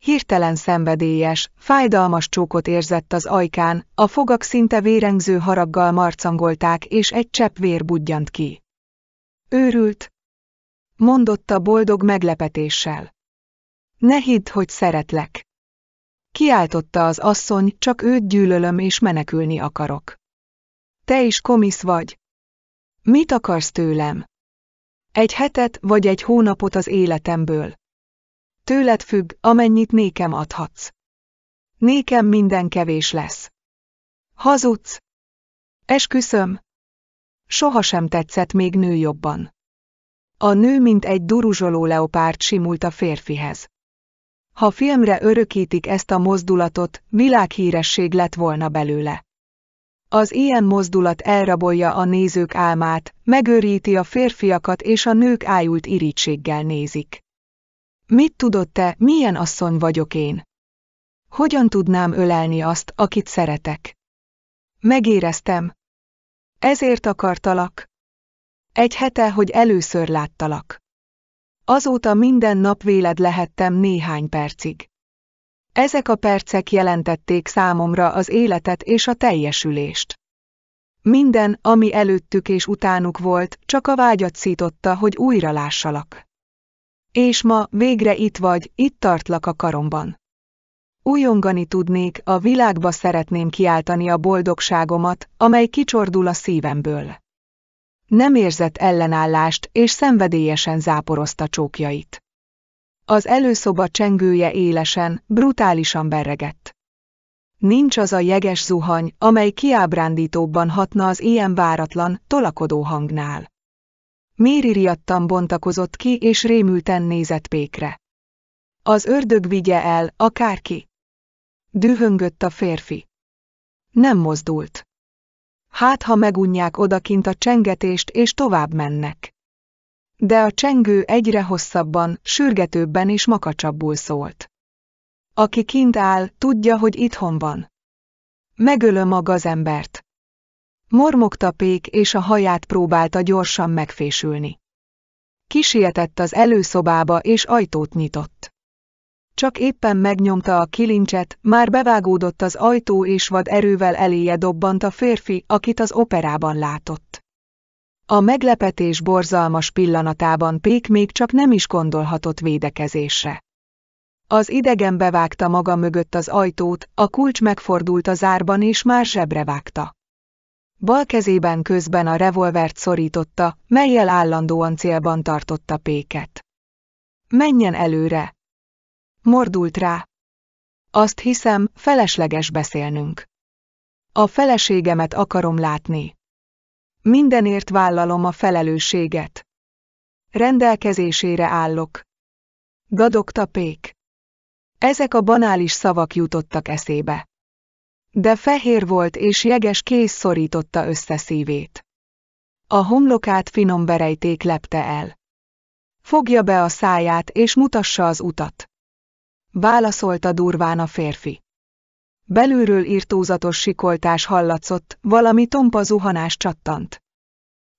Hirtelen szenvedélyes, fájdalmas csókot érzett az ajkán, a fogak szinte vérengző haraggal marcangolták, és egy csepp vér budjant ki. Őrült! Mondotta boldog meglepetéssel. Ne hidd, hogy szeretlek! Kiáltotta az asszony, csak őt gyűlölöm és menekülni akarok. Te is komisz vagy. Mit akarsz tőlem? Egy hetet vagy egy hónapot az életemből. Tőled függ, amennyit nékem adhatsz. Nékem minden kevés lesz. Hazudsz. Esküszöm. Sohasem tetszett még nő jobban. A nő, mint egy duruzsoló leopárt simult a férfihez. Ha filmre örökítik ezt a mozdulatot, világhíresség lett volna belőle. Az ilyen mozdulat elrabolja a nézők álmát, megőríti a férfiakat és a nők ájult irítséggel nézik. Mit tudod te, milyen asszony vagyok én? Hogyan tudnám ölelni azt, akit szeretek? Megéreztem. Ezért akartalak. Egy hete, hogy először láttalak. Azóta minden nap véled lehettem néhány percig. Ezek a percek jelentették számomra az életet és a teljesülést. Minden, ami előttük és utánuk volt, csak a vágyat szította, hogy újra lássalak. És ma, végre itt vagy, itt tartlak a karomban. Újongani tudnék, a világba szeretném kiáltani a boldogságomat, amely kicsordul a szívemből. Nem érzett ellenállást, és szenvedélyesen záporozta csókjait. Az előszoba csengője élesen, brutálisan berregett. Nincs az a jeges zuhany, amely kiábrándítóbban hatna az ilyen váratlan, tolakodó hangnál. Méri riadtan bontakozott ki, és rémülten nézett Pékre. Az ördög vigye el, akárki. Dühöngött a férfi. Nem mozdult. Hát, ha megunják odakint a csengetést, és tovább mennek. De a csengő egyre hosszabban, sürgetőbben és makacsabbul szólt. Aki kint áll, tudja, hogy itthon van. Megölöm a gazembert. Mormogta Pék, és a haját próbálta gyorsan megfésülni. Kisietett az előszobába, és ajtót nyitott. Csak éppen megnyomta a kilincset, már bevágódott az ajtó, és vad erővel eléje dobbant a férfi, akit az operában látott. A meglepetés borzalmas pillanatában Pék még csak nem is gondolhatott védekezésre. Az idegen bevágta maga mögött az ajtót, a kulcs megfordult a zárban és már zsebre vágta bal kezében közben a revolvert szorította, melyel állandóan célban tartotta Péket. Menjen előre! Mordult rá. Azt hiszem, felesleges beszélnünk. A feleségemet akarom látni. Mindenért vállalom a felelősséget. Rendelkezésére állok. Gadogta Pék. Ezek a banális szavak jutottak eszébe. De fehér volt és jeges kéz szorította össze szívét. A homlokát finom berejték lepte el. Fogja be a száját és mutassa az utat. Válaszolta durván a férfi. Belülről írtózatos sikoltás hallatszott, valami tompa zuhanás csattant.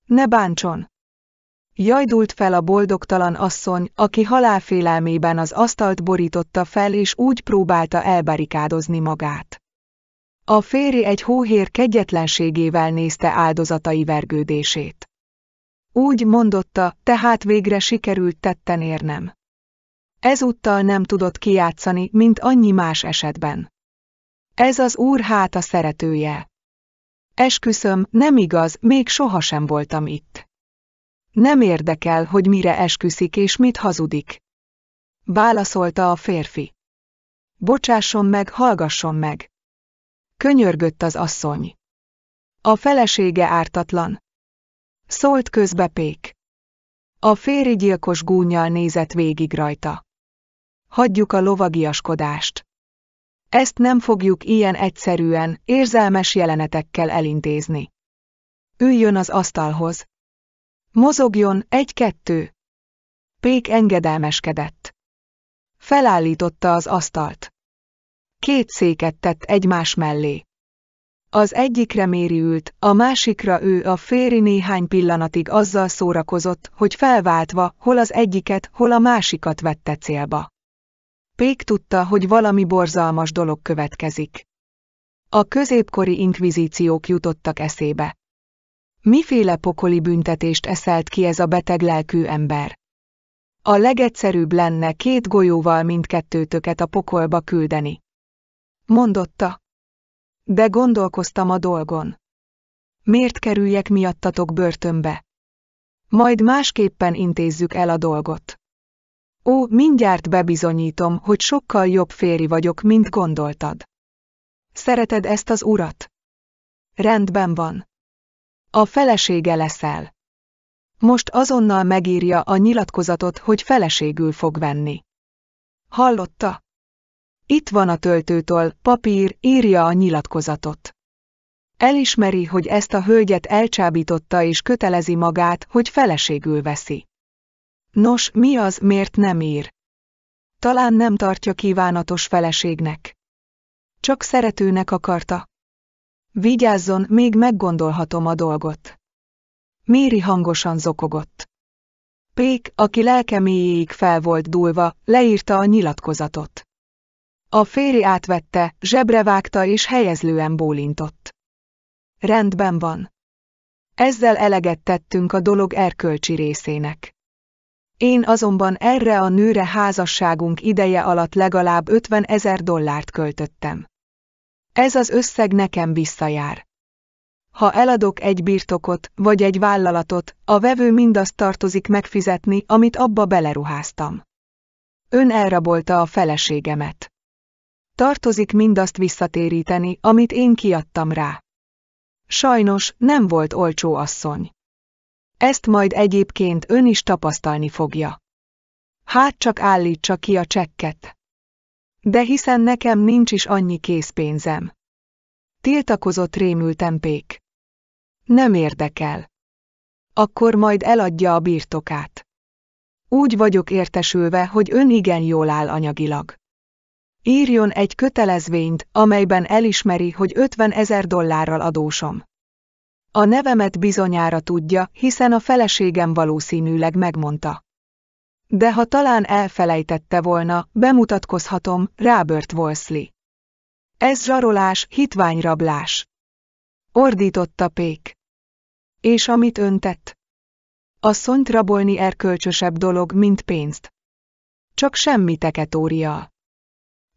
Ne bántson! Jajdult fel a boldogtalan asszony, aki halálfélelmében az asztalt borította fel és úgy próbálta elbarikádozni magát. A férje egy hóhér kegyetlenségével nézte áldozatai vergődését. Úgy mondotta, tehát végre sikerült tetten érnem. Ezúttal nem tudott kijátszani, mint annyi más esetben. Ez az úr hát a szeretője. Esküszöm, nem igaz, még sohasem voltam itt. Nem érdekel, hogy mire esküszik és mit hazudik. Válaszolta a férfi. Bocsásson meg, hallgasson meg. Könyörgött az asszony. A felesége ártatlan. Szólt közbe Pék. A féri gyilkos gúnyal nézett végig rajta. Hagyjuk a lovagiaskodást. Ezt nem fogjuk ilyen egyszerűen, érzelmes jelenetekkel elintézni. Üljön az asztalhoz. Mozogjon, egy-kettő. Pék engedelmeskedett. Felállította az asztalt. Két széket tett egymás mellé. Az egyikre Méri ült, a másikra ő a féri néhány pillanatig azzal szórakozott, hogy felváltva, hol az egyiket, hol a másikat vette célba. Pék tudta, hogy valami borzalmas dolog következik. A középkori inkvizíciók jutottak eszébe. Miféle pokoli büntetést eszelt ki ez a beteg lelkű ember? A legegyszerűbb lenne két golyóval mindkettőtöket a pokolba küldeni mondotta. De gondolkoztam a dolgon. Miért kerüljek miattatok börtönbe? Majd másképpen intézzük el a dolgot. Ó, mindjárt bebizonyítom, hogy sokkal jobb féri vagyok, mint gondoltad. Szereted ezt az urat? Rendben van. A felesége leszel. Most azonnal megírja a nyilatkozatot, hogy feleségül fog venni. Hallotta? Itt van a töltőtől, papír, írja a nyilatkozatot. Elismeri, hogy ezt a hölgyet elcsábította és kötelezi magát, hogy feleségül veszi. Nos, mi az, miért nem ír? Talán nem tartja kívánatos feleségnek. Csak szeretőnek akarta. Vigyázzon, még meggondolhatom a dolgot. Méri hangosan zokogott. Pék, aki lelkeméjéig fel volt dúlva, leírta a nyilatkozatot. A féri átvette, zsebre vágta és helyezlően bólintott. Rendben van. Ezzel eleget tettünk a dolog erkölcsi részének. Én azonban erre a nőre házasságunk ideje alatt legalább 50 ezer dollárt költöttem. Ez az összeg nekem visszajár. Ha eladok egy birtokot, vagy egy vállalatot, a vevő mindazt tartozik megfizetni, amit abba beleruháztam. Ön elrabolta a feleségemet. Tartozik mindazt visszatéríteni, amit én kiadtam rá. Sajnos, nem volt olcsó asszony. Ezt majd egyébként ön is tapasztalni fogja. Hát csak állítsa ki a csekket. De hiszen nekem nincs is annyi készpénzem. Tiltakozott rémültem Pék. Nem érdekel. Akkor majd eladja a birtokát. Úgy vagyok értesülve, hogy ön igen jól áll anyagilag. Írjon egy kötelezvényt, amelyben elismeri, hogy 50 ezer dollárral adósom. A nevemet bizonyára tudja, hiszen a feleségem valószínűleg megmondta. De ha talán elfelejtette volna, bemutatkozhatom, Robert Wolseley. Ez zsarolás, hitványrablás. Ordította Pék. És amit öntett? A Asszonyt rabolni erkölcsösebb dolog, mint pénzt. Csak semmi teketória.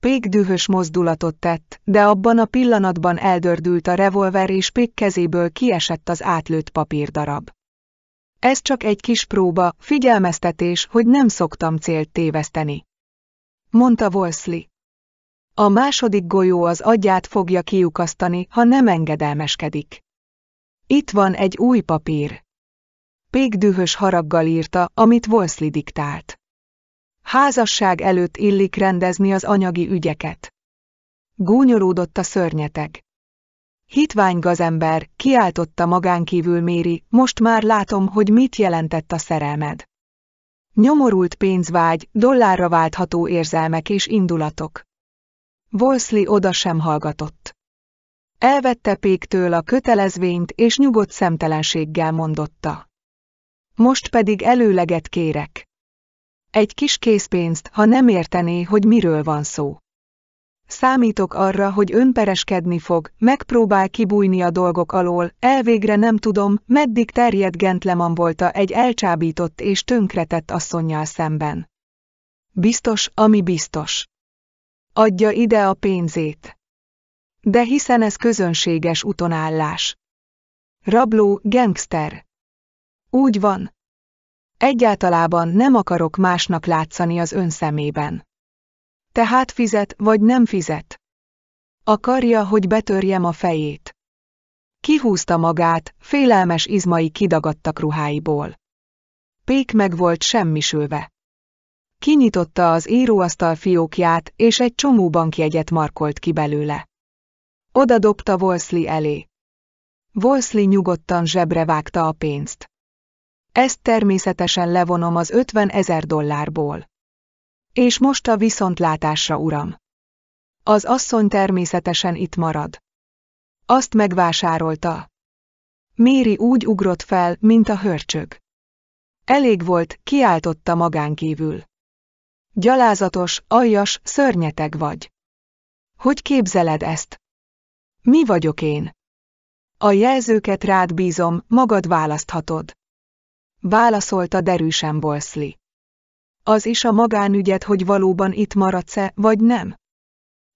Pék dühös mozdulatot tett, de abban a pillanatban eldördült a revolver és Pék kezéből kiesett az átlőtt papírdarab. Ez csak egy kis próba, figyelmeztetés, hogy nem szoktam célt téveszteni. Mondta Wolseley. A második golyó az agyát fogja kiukasztani, ha nem engedelmeskedik. Itt van egy új papír. Pék dühös haraggal írta, amit Wolseley diktált házasság előtt illik rendezni az anyagi ügyeket. Gúnyolódott a szörnyeteg. Hitvány gazember, kiáltotta magánkívül Méri, most már látom, hogy mit jelentett a szerelmed. Nyomorult pénzvágy, dollárra váltható érzelmek és indulatok. Volszli oda sem hallgatott. Elvette Péktől a kötelezvényt és nyugodt szemtelenséggel mondotta. Most pedig előleget kérek. Egy kis készpénzt, ha nem értené, hogy miről van szó. Számítok arra, hogy önpereskedni fog, megpróbál kibújni a dolgok alól, elvégre nem tudom, meddig terjed Gentleman volta egy elcsábított és tönkretett asszonyjal szemben. Biztos, ami biztos. Adja ide a pénzét. De hiszen ez közönséges utonállás. Rabló, gangster. Úgy van, Egyáltalában nem akarok másnak látszani az ön szemében. Tehát fizet vagy nem fizet. Akarja, hogy betörjem a fejét. Kihúzta magát, félelmes izmai kidagadtak ruháiból. Pék meg volt semmisülve. Kinyitotta az íróasztal fiókját, és egy csomó bankjegyet markolt ki belőle. Oda dobta Wolseley elé. Wolseley nyugodtan zsebre vágta a pénzt. Ezt természetesen levonom az 50 ezer dollárból. És most a viszontlátásra, uram. Az asszony természetesen itt marad. Azt megvásárolta. Méri úgy ugrott fel, mint a hörcsög. Elég volt, kiáltotta magánkívül. Gyalázatos, aljas, szörnyeteg vagy. Hogy képzeled ezt? Mi vagyok én? A jelzőket rád bízom, magad választhatod válaszolta derűsen Bolszli. Az is a magánügyet, hogy valóban itt maradsz-e, vagy nem?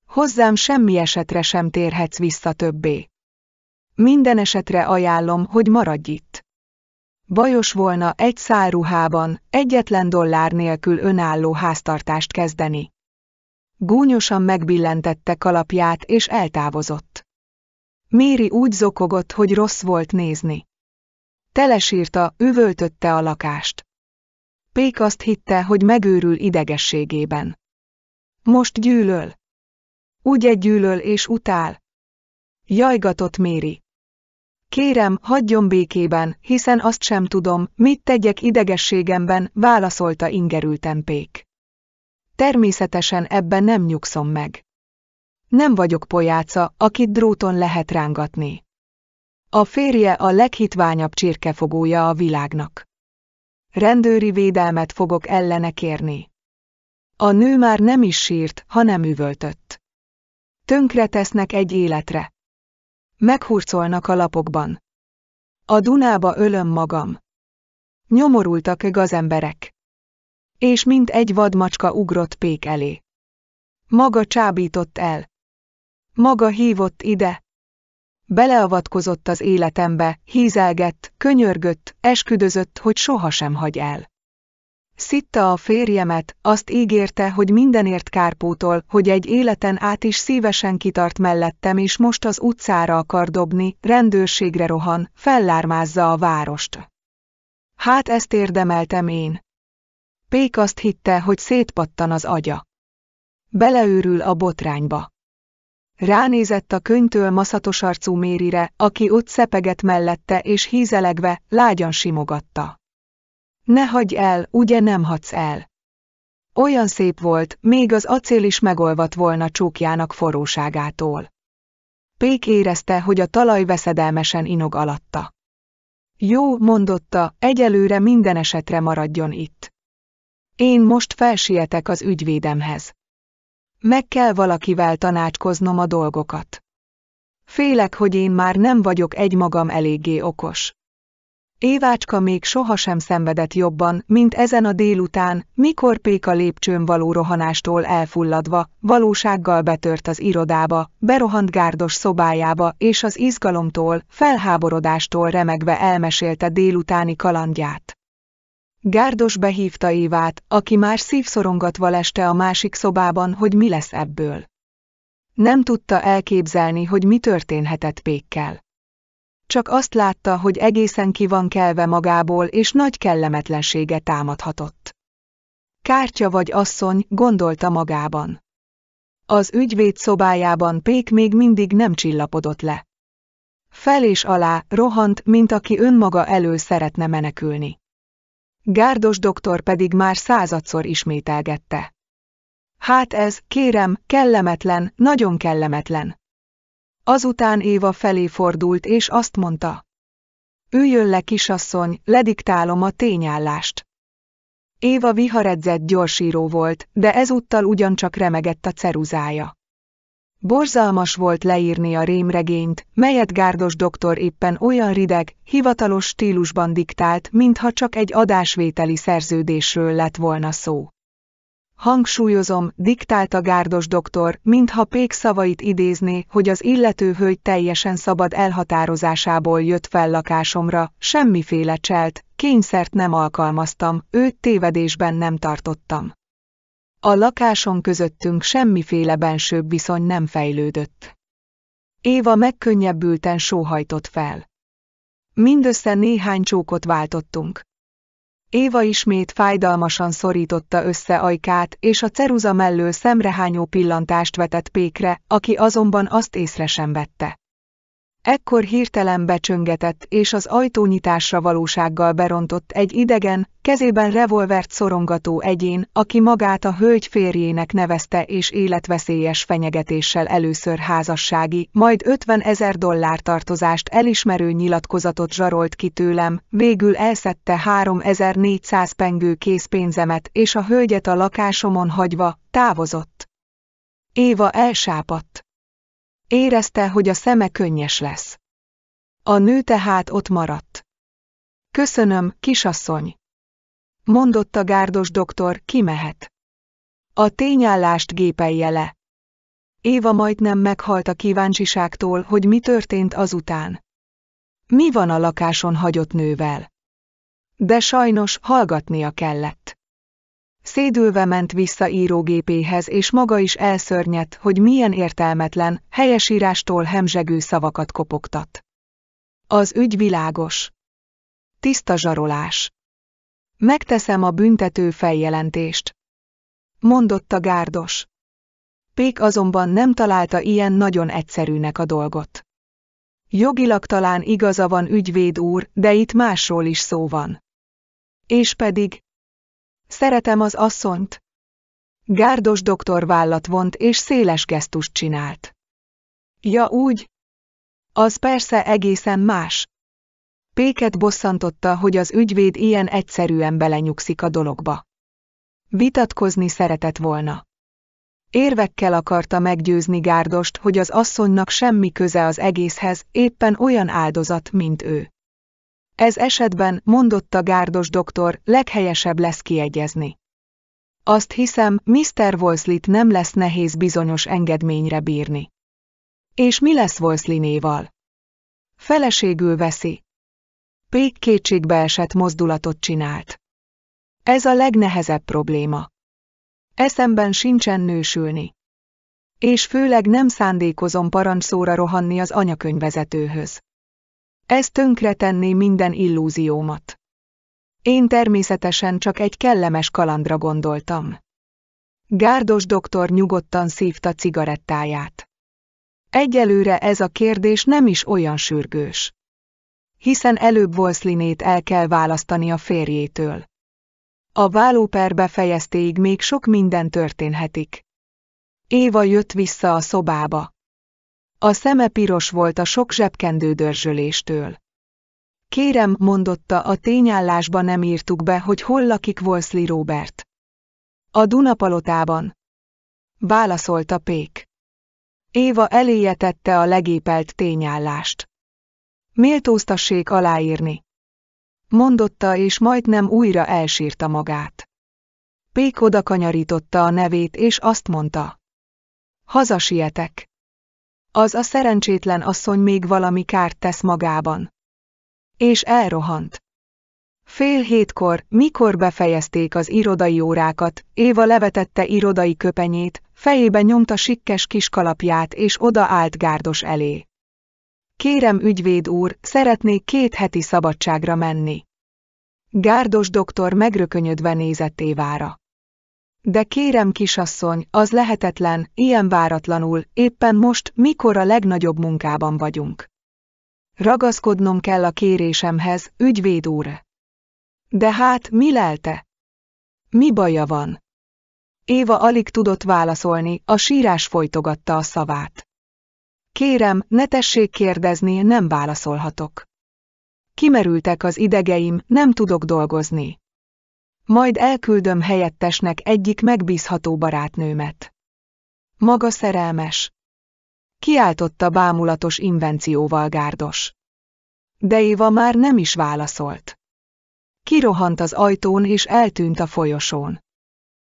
Hozzám semmi esetre sem térhetsz vissza többé. Minden esetre ajánlom, hogy maradj itt. Bajos volna egy száruhában, egyetlen dollár nélkül önálló háztartást kezdeni. Gúnyosan megbillentette kalapját és eltávozott. Méri úgy zokogott, hogy rossz volt nézni. Telesírta, üvöltötte a lakást. Pék azt hitte, hogy megőrül idegességében. Most gyűlöl. Úgy egy gyűlöl és utál. Jajgatott Méri. Kérem, hagyjon békében, hiszen azt sem tudom, mit tegyek idegességemben, válaszolta ingerülten Pék. Természetesen ebben nem nyugszom meg. Nem vagyok pojáca, akit dróton lehet rángatni. A férje a leghitványabb csirkefogója a világnak. Rendőri védelmet fogok ellene kérni. A nő már nem is sírt, hanem üvöltött. Tönkre tesznek egy életre. Meghurcolnak a lapokban. A Dunába ölöm magam. Nyomorultak gazemberek. És mint egy vadmacska ugrott Pék elé. Maga csábított el. Maga hívott ide. Beleavatkozott az életembe, hízelgett, könyörgött, esküdözött, hogy sohasem hagy el. Szitta a férjemet, azt ígérte, hogy mindenért kárpótol, hogy egy életen át is szívesen kitart mellettem és most az utcára akar dobni, rendőrségre rohan, fellármázza a várost. Hát ezt érdemeltem én. Pék azt hitte, hogy szétpattan az agya. Beleőrül a botrányba. Ránézett a könyvtől maszatos arcú Mérire, aki ott szepegett mellette és hízelegve, lágyan simogatta. Ne hagyj el, ugye nem hadsz el. Olyan szép volt, még az acél is megolvat volna csókjának forróságától. Pék érezte, hogy a talaj veszedelmesen inog alatta. Jó, mondotta, egyelőre minden esetre maradjon itt. Én most felsietek az ügyvédemhez. Meg kell valakivel tanácskoznom a dolgokat. Félek, hogy én már nem vagyok egymagam eléggé okos. Évácska még sohasem szenvedett jobban, mint ezen a délután, mikor Péka lépcsőn való rohanástól elfulladva, valósággal betört az irodába, berohant gárdos szobájába, és az izgalomtól, felháborodástól remegve elmesélte délutáni kalandját. Gárdos behívta Évát, aki már szívszorongatva leste a másik szobában, hogy mi lesz ebből. Nem tudta elképzelni, hogy mi történhetett Pékkel. Csak azt látta, hogy egészen ki van kelve magából, és nagy kellemetlensége támadhatott. Kártya vagy asszony, gondolta magában. Az ügyvéd szobájában Pék még mindig nem csillapodott le. Fel és alá, rohant, mint aki önmaga elől szeretne menekülni. Gárdos doktor pedig már századszor ismételgette. Hát ez, kérem, kellemetlen, nagyon kellemetlen. Azután Éva felé fordult és azt mondta. Üljön le, kisasszony, lediktálom a tényállást. Éva viharedzett gyorsíró volt, de ezúttal ugyancsak remegett a ceruzája. Borzalmas volt leírni a rémregényt, melyet Gárdos doktor éppen olyan rideg, hivatalos stílusban diktált, mintha csak egy adásvételi szerződésről lett volna szó. Hangsúlyozom, diktálta Gárdos doktor, mintha Pék szavait idézné, hogy az illető hölgy teljesen szabad elhatározásából jött fel lakásomra, semmiféle cselt, kényszert nem alkalmaztam, őt tévedésben nem tartottam. A lakáson közöttünk semmiféle bensőbb viszony nem fejlődött. Éva megkönnyebbülten sóhajtott fel. Mindössze néhány csókot váltottunk. Éva ismét fájdalmasan szorította össze ajkát, és a ceruza mellől szemrehányó pillantást vetett Pékre, aki azonban azt észre sem vette. Ekkor hirtelen becsöngetett, és az ajtónyitásra valósággal berontott egy idegen, kezében revolvert szorongató egyén, aki magát a hölgy férjének nevezte és életveszélyes fenyegetéssel először házassági, majd 50 ezer dollár tartozást elismerő nyilatkozatot zsarolt ki tőlem, végül elszedte 3400 pengő készpénzemet és a hölgyet a lakásomon hagyva, távozott. Éva elsápadt. Érezte, hogy a szeme könnyes lesz. A nő tehát ott maradt. Köszönöm, kisasszony. Mondotta a gárdos doktor, kimehet. A tényállást gépelje le. Éva majdnem meghalt a kíváncsiságtól, hogy mi történt azután. Mi van a lakáson hagyott nővel? De sajnos hallgatnia kellett. Szédülve ment vissza írógépéhez, és maga is elszörnyett, hogy milyen értelmetlen, helyesírástól hemzsegő szavakat kopogtat. Az ügy világos. Tiszta zsarolás. Megteszem a büntető feljelentést. Mondotta gárdos. Pék azonban nem találta ilyen nagyon egyszerűnek a dolgot. Jogilag talán igaza van ügyvéd úr, de itt másról is szó van. És pedig, Szeretem az asszonyt. Gárdos doktor vállat vont és széles gesztust csinált. Ja úgy? Az persze egészen más. Péket bosszantotta, hogy az ügyvéd ilyen egyszerűen belenyugszik a dologba. Vitatkozni szeretett volna. Érvekkel akarta meggyőzni Gárdost, hogy az asszonynak semmi köze az egészhez, éppen olyan áldozat, mint ő. Ez esetben, mondotta gárdos doktor, leghelyesebb lesz kiegyezni. Azt hiszem, Mr. wolseley nem lesz nehéz bizonyos engedményre bírni. És mi lesz Wolseley-néval? Feleségül veszi. Pék kétségbeesett mozdulatot csinált. Ez a legnehezebb probléma. Eszemben sincsen nősülni. És főleg nem szándékozom parancsszóra rohanni az anyakönyvvezetőhöz. Ez tönkretenné minden illúziómat. Én természetesen csak egy kellemes kalandra gondoltam. Gárdos doktor nyugodtan szívta cigarettáját. Egyelőre ez a kérdés nem is olyan sürgős. Hiszen előbb Volszlinét el kell választani a férjétől. A vállóper befejeztéig még sok minden történhetik. Éva jött vissza a szobába. A szeme piros volt a sok zsebkendő dörzsöléstől. Kérem, mondotta, a tényállásba nem írtuk be, hogy hol lakik Wolseley Robert. A Dunapalotában. Válaszolta Pék. Éva eléje tette a legépelt tényállást. Méltóztassék aláírni. Mondotta és majdnem újra elsírta magát. Pék odakanyarította a nevét és azt mondta. Hazasietek. Az a szerencsétlen asszony még valami kárt tesz magában. És elrohant. Fél hétkor, mikor befejezték az irodai órákat, Éva levetette irodai köpenyét, fejébe nyomta sikkes kiskalapját és odaállt gárdos elé. Kérem ügyvéd úr, szeretnék két heti szabadságra menni. Gárdos doktor megrökönyödve nézett Évára. De kérem kisasszony, az lehetetlen, ilyen váratlanul, éppen most, mikor a legnagyobb munkában vagyunk. Ragaszkodnom kell a kérésemhez, ügyvéd úr. De hát, mi lelte? Mi baja van? Éva alig tudott válaszolni, a sírás folytogatta a szavát. Kérem, ne tessék kérdezni, nem válaszolhatok. Kimerültek az idegeim, nem tudok dolgozni. Majd elküldöm helyettesnek egyik megbízható barátnőmet. Maga szerelmes. Kiáltotta bámulatos invencióval gárdos. De Éva már nem is válaszolt. Kirohant az ajtón és eltűnt a folyosón.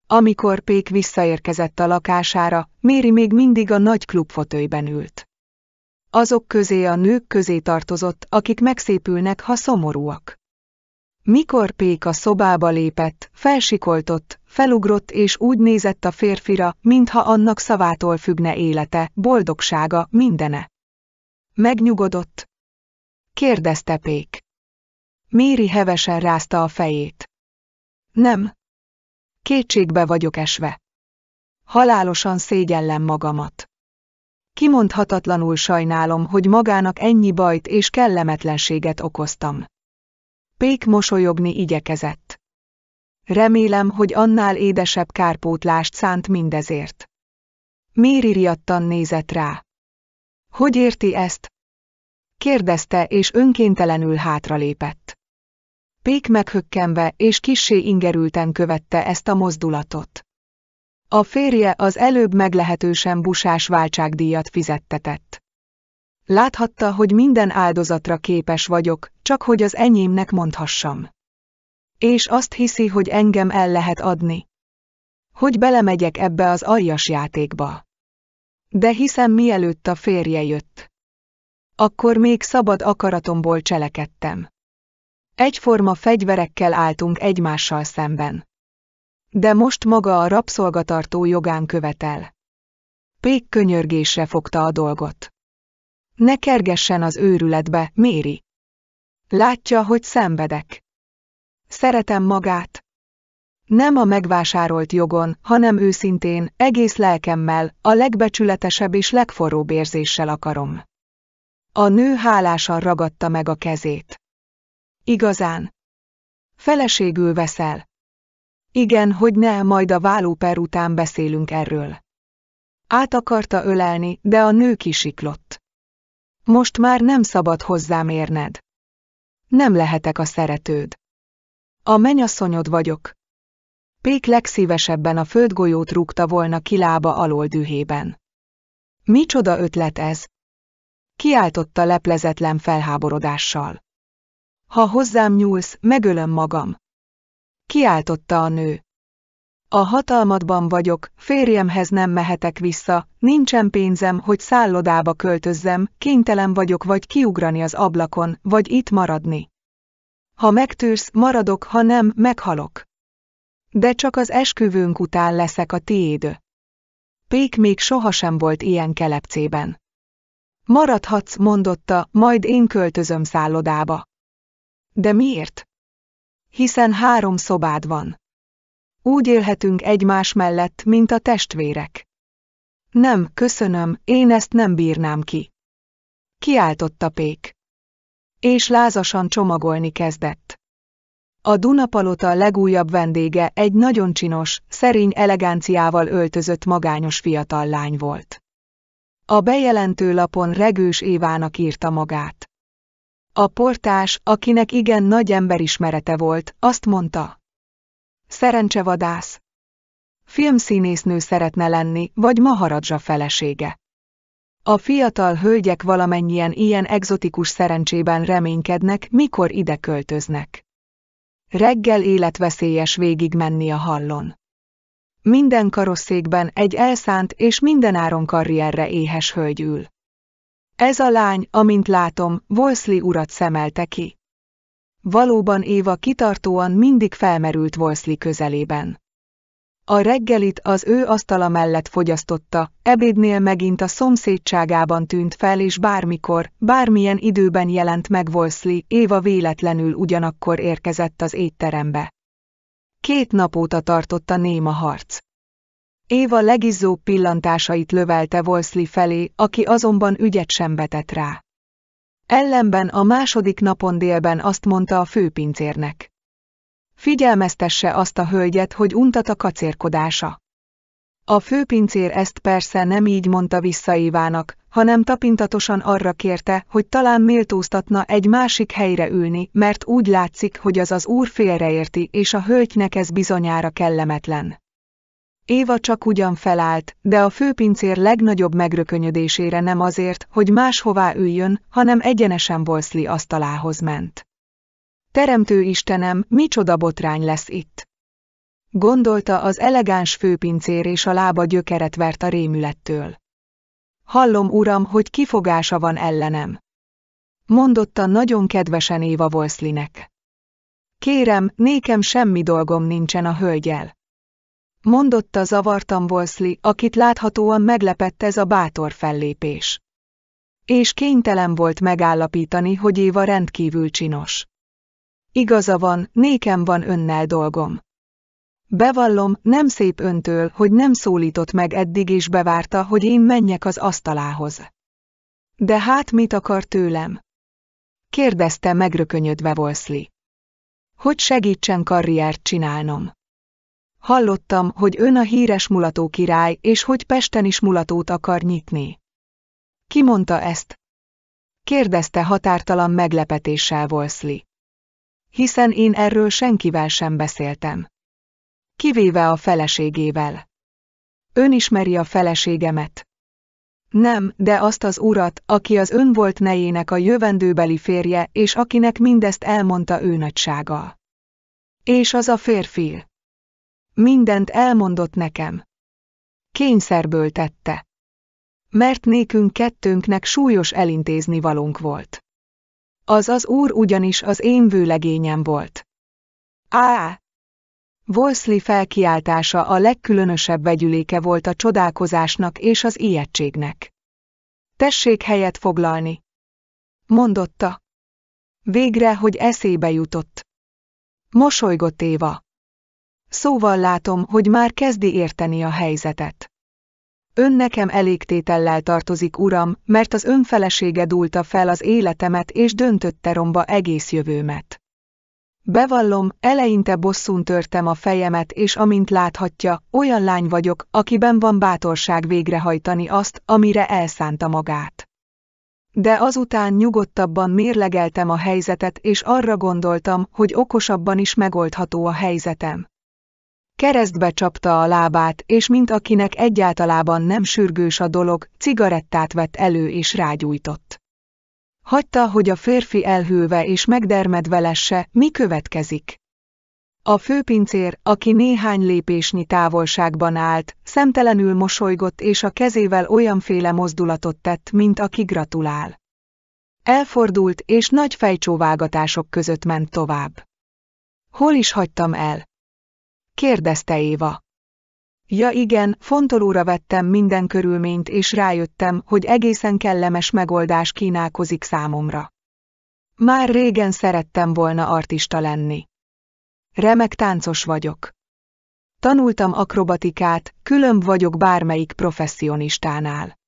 Amikor Pék visszaérkezett a lakására, Méri még mindig a nagy klubfotőjben ült. Azok közé a nők közé tartozott, akik megszépülnek, ha szomorúak. Mikor Péka szobába lépett, felsikoltott, felugrott és úgy nézett a férfira, mintha annak szavától függne élete, boldogsága, mindene. Megnyugodott? kérdezte Pék. Méri hevesen rázta a fejét. Nem. Kétségbe vagyok esve. Halálosan szégyellem magamat. Kimondhatatlanul sajnálom, hogy magának ennyi bajt és kellemetlenséget okoztam. Pék mosolyogni igyekezett. Remélem, hogy annál édesebb kárpótlást szánt mindezért. Méri riadtan nézett rá. Hogy érti ezt? Kérdezte, és önkéntelenül hátralépett. Pék meghökkenve és kissé ingerülten követte ezt a mozdulatot. A férje az előbb meglehetősen busás váltságdíjat fizettetett. Láthatta, hogy minden áldozatra képes vagyok, csak hogy az enyémnek mondhassam. És azt hiszi, hogy engem el lehet adni. Hogy belemegyek ebbe az aljas játékba. De hiszem mielőtt a férje jött. Akkor még szabad akaratomból cselekedtem. Egyforma fegyverekkel álltunk egymással szemben. De most maga a rabszolgatartó jogán követel. Pék könyörgésre fogta a dolgot. Ne kergessen az őrületbe, Méri. Látja, hogy szenvedek. Szeretem magát. Nem a megvásárolt jogon, hanem őszintén, egész lelkemmel, a legbecsületesebb és legforróbb érzéssel akarom. A nő hálásan ragadta meg a kezét. Igazán. Feleségül veszel. Igen, hogy ne, majd a vállóper után beszélünk erről. Át akarta ölelni, de a nő kisiklott. Most már nem szabad hozzám érned. Nem lehetek a szeretőd. A menyasszonyod vagyok. Pék legszívesebben a földgolyót rúgta volna kilába alól dühében. Micsoda ötlet ez? Kiáltotta leplezetlen felháborodással. Ha hozzám nyúlsz, megölöm magam. Kiáltotta a nő, a hatalmadban vagyok, férjemhez nem mehetek vissza, nincsen pénzem, hogy szállodába költözzem, kénytelen vagyok vagy kiugrani az ablakon, vagy itt maradni. Ha megtűrsz, maradok, ha nem, meghalok. De csak az esküvőnk után leszek a tiéd. Pék még sohasem volt ilyen kelepcében. Maradhatsz, mondotta, majd én költözöm szállodába. De miért? Hiszen három szobád van. Úgy élhetünk egymás mellett, mint a testvérek. Nem, köszönöm, én ezt nem bírnám ki. Kiáltotta Pék. És lázasan csomagolni kezdett. A Dunapalota legújabb vendége egy nagyon csinos, szerény eleganciával öltözött magányos fiatal lány volt. A bejelentő lapon Regős Évának írta magát. A portás, akinek igen nagy emberismerete volt, azt mondta. Szerencsevadász. Filmszínésznő szeretne lenni, vagy Maharadzsa felesége. A fiatal hölgyek valamennyien ilyen egzotikus szerencsében reménykednek, mikor ide költöznek. Reggel életveszélyes végig menni a hallon. Minden karosszékben egy elszánt és mindenáron karrierre éhes hölgy ül. Ez a lány, amint látom, Wolseley urat szemelte ki. Valóban Éva kitartóan mindig felmerült Wolszli közelében. A reggelit az ő asztala mellett fogyasztotta, ebédnél megint a szomszédságában tűnt fel és bármikor, bármilyen időben jelent meg Wolszli, Éva véletlenül ugyanakkor érkezett az étterembe. Két nap tartott a néma harc. Éva legizzóbb pillantásait lövelte Wolszli felé, aki azonban ügyet sem vetett rá. Ellenben a második napon délben azt mondta a főpincérnek. Figyelmeztesse azt a hölgyet, hogy untat a kacérkodása. A főpincér ezt persze nem így mondta vissza Évának, hanem tapintatosan arra kérte, hogy talán méltóztatna egy másik helyre ülni, mert úgy látszik, hogy az az úr félreérti, és a hölgynek ez bizonyára kellemetlen. Éva csak ugyan felállt, de a főpincér legnagyobb megrökönyödésére nem azért, hogy máshová üljön, hanem egyenesen volszli asztalához ment. Teremtő Istenem, micsoda botrány lesz itt! Gondolta az elegáns főpincér és a lába gyökeret vert a rémülettől. Hallom, uram, hogy kifogása van ellenem. Mondotta nagyon kedvesen Éva volszlinek. Kérem, nékem semmi dolgom nincsen a hölgyel mondotta zavartan Wolseley, akit láthatóan meglepett ez a bátor fellépés. És kénytelen volt megállapítani, hogy Éva rendkívül csinos. Igaza van, nékem van önnel dolgom. Bevallom, nem szép öntől, hogy nem szólított meg eddig és bevárta, hogy én menjek az asztalához. De hát mit akar tőlem? Kérdezte megrökönyödve Wolseley. Hogy segítsen karriert csinálnom? Hallottam, hogy ön a híres mulató király, és hogy Pesten is mulatót akar nyitni. Ki mondta ezt? Kérdezte határtalan meglepetéssel Volszli. Hiszen én erről senkivel sem beszéltem. Kivéve a feleségével. Ön ismeri a feleségemet. Nem, de azt az urat, aki az ön volt nejének a jövendőbeli férje, és akinek mindezt elmondta ő nagysága. És az a férfi. Mindent elmondott nekem. Kényszerből tette. Mert nékünk kettőnknek súlyos elintézni valónk volt. Az az úr ugyanis az én vőlegényem volt. Á! Wolszli felkiáltása a legkülönösebb vegyüléke volt a csodálkozásnak és az ijegységnek. Tessék helyet foglalni! Mondotta. Végre, hogy eszébe jutott. Mosolygott Éva. Szóval látom, hogy már kezdi érteni a helyzetet. Ön nekem elégtétellel tartozik, uram, mert az önfelesége dúlta fel az életemet és döntötte romba egész jövőmet. Bevallom, eleinte bosszún törtem a fejemet, és amint láthatja, olyan lány vagyok, akiben van bátorság végrehajtani azt, amire elszánta magát. De azután nyugodtabban mérlegeltem a helyzetet, és arra gondoltam, hogy okosabban is megoldható a helyzetem keresztbe csapta a lábát, és mint akinek egyáltalában nem sürgős a dolog, cigarettát vett elő és rágyújtott. Hagyta, hogy a férfi elhőve és megdermedve lesse, mi következik. A főpincér, aki néhány lépésnyi távolságban állt, szemtelenül mosolygott és a kezével olyanféle mozdulatot tett, mint aki gratulál. Elfordult és nagy fejcsóvágatások között ment tovább. Hol is hagytam el? kérdezte Éva. Ja igen, fontolóra vettem minden körülményt és rájöttem, hogy egészen kellemes megoldás kínálkozik számomra. Már régen szerettem volna artista lenni. Remek táncos vagyok. Tanultam akrobatikát, különb vagyok bármelyik professzionistánál.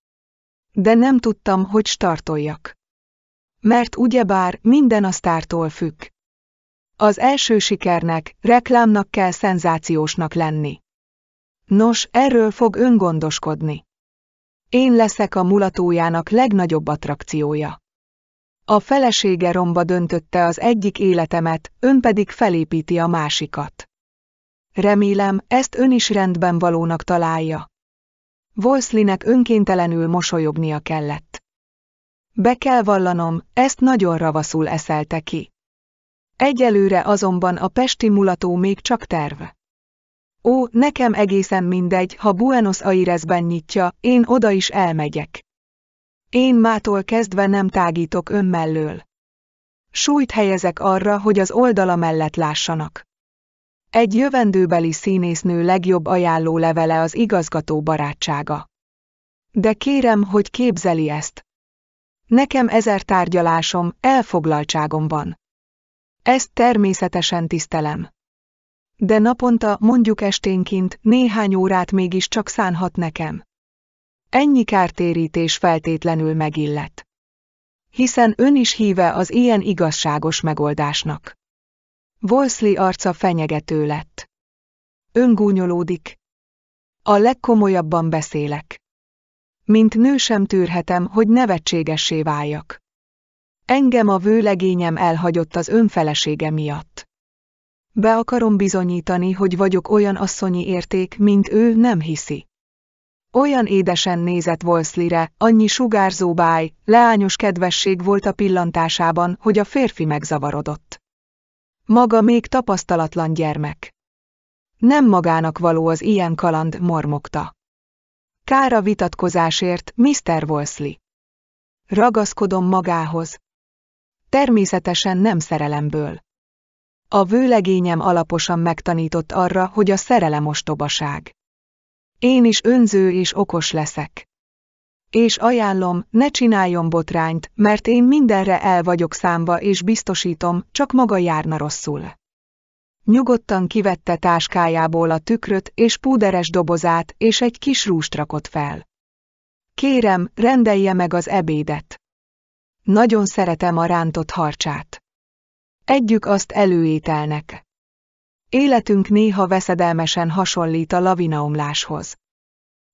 De nem tudtam, hogy startoljak. Mert ugyebár minden a sztártól függ. Az első sikernek, reklámnak kell szenzációsnak lenni. Nos, erről fog öngondoskodni. Én leszek a mulatójának legnagyobb attrakciója. A felesége romba döntötte az egyik életemet, ön pedig felépíti a másikat. Remélem, ezt ön is rendben valónak találja. Wolszlinek önkéntelenül mosolyognia kellett. Be kell vallanom, ezt nagyon ravaszul eszelte ki. Egyelőre azonban a pesti mulató még csak terv. Ó, nekem egészen mindegy, ha Buenos Airesben nyitja, én oda is elmegyek. Én mától kezdve nem tágítok ön mellől. Súlyt helyezek arra, hogy az oldala mellett lássanak. Egy jövendőbeli színésznő legjobb ajánló levele az igazgató barátsága. De kérem, hogy képzeli ezt. Nekem ezer tárgyalásom, elfoglaltságom van. Ezt természetesen tisztelem. De naponta, mondjuk esténként, néhány órát mégis csak szánhat nekem. Ennyi kártérítés feltétlenül megillet. Hiszen ön is híve az ilyen igazságos megoldásnak. Wolseley arca fenyegető lett. Öngúnyolódik. A legkomolyabban beszélek. Mint nő sem tűrhetem, hogy nevetségessé váljak. Engem a vőlegényem elhagyott az önfelesége miatt. Be akarom bizonyítani, hogy vagyok olyan asszonyi érték, mint ő nem hiszi. Olyan édesen nézett Wolszlire, annyi sugárzó báj, leányos kedvesség volt a pillantásában, hogy a férfi megzavarodott. Maga még tapasztalatlan gyermek. Nem magának való az ilyen kaland, mormogta. Kára vitatkozásért, Mr. Wolseley. Ragaszkodom magához, természetesen nem szerelemből. A vőlegényem alaposan megtanított arra, hogy a szerelem ostobaság. Én is önző és okos leszek. És ajánlom, ne csináljon botrányt, mert én mindenre el vagyok számba és biztosítom, csak maga járna rosszul. Nyugodtan kivette táskájából a tükröt és púderes dobozát, és egy kis rúst rakott fel. Kérem, rendelje meg az ebédet. Nagyon szeretem a rántott harcsát. Együk azt előételnek. Életünk néha veszedelmesen hasonlít a lavinaomláshoz.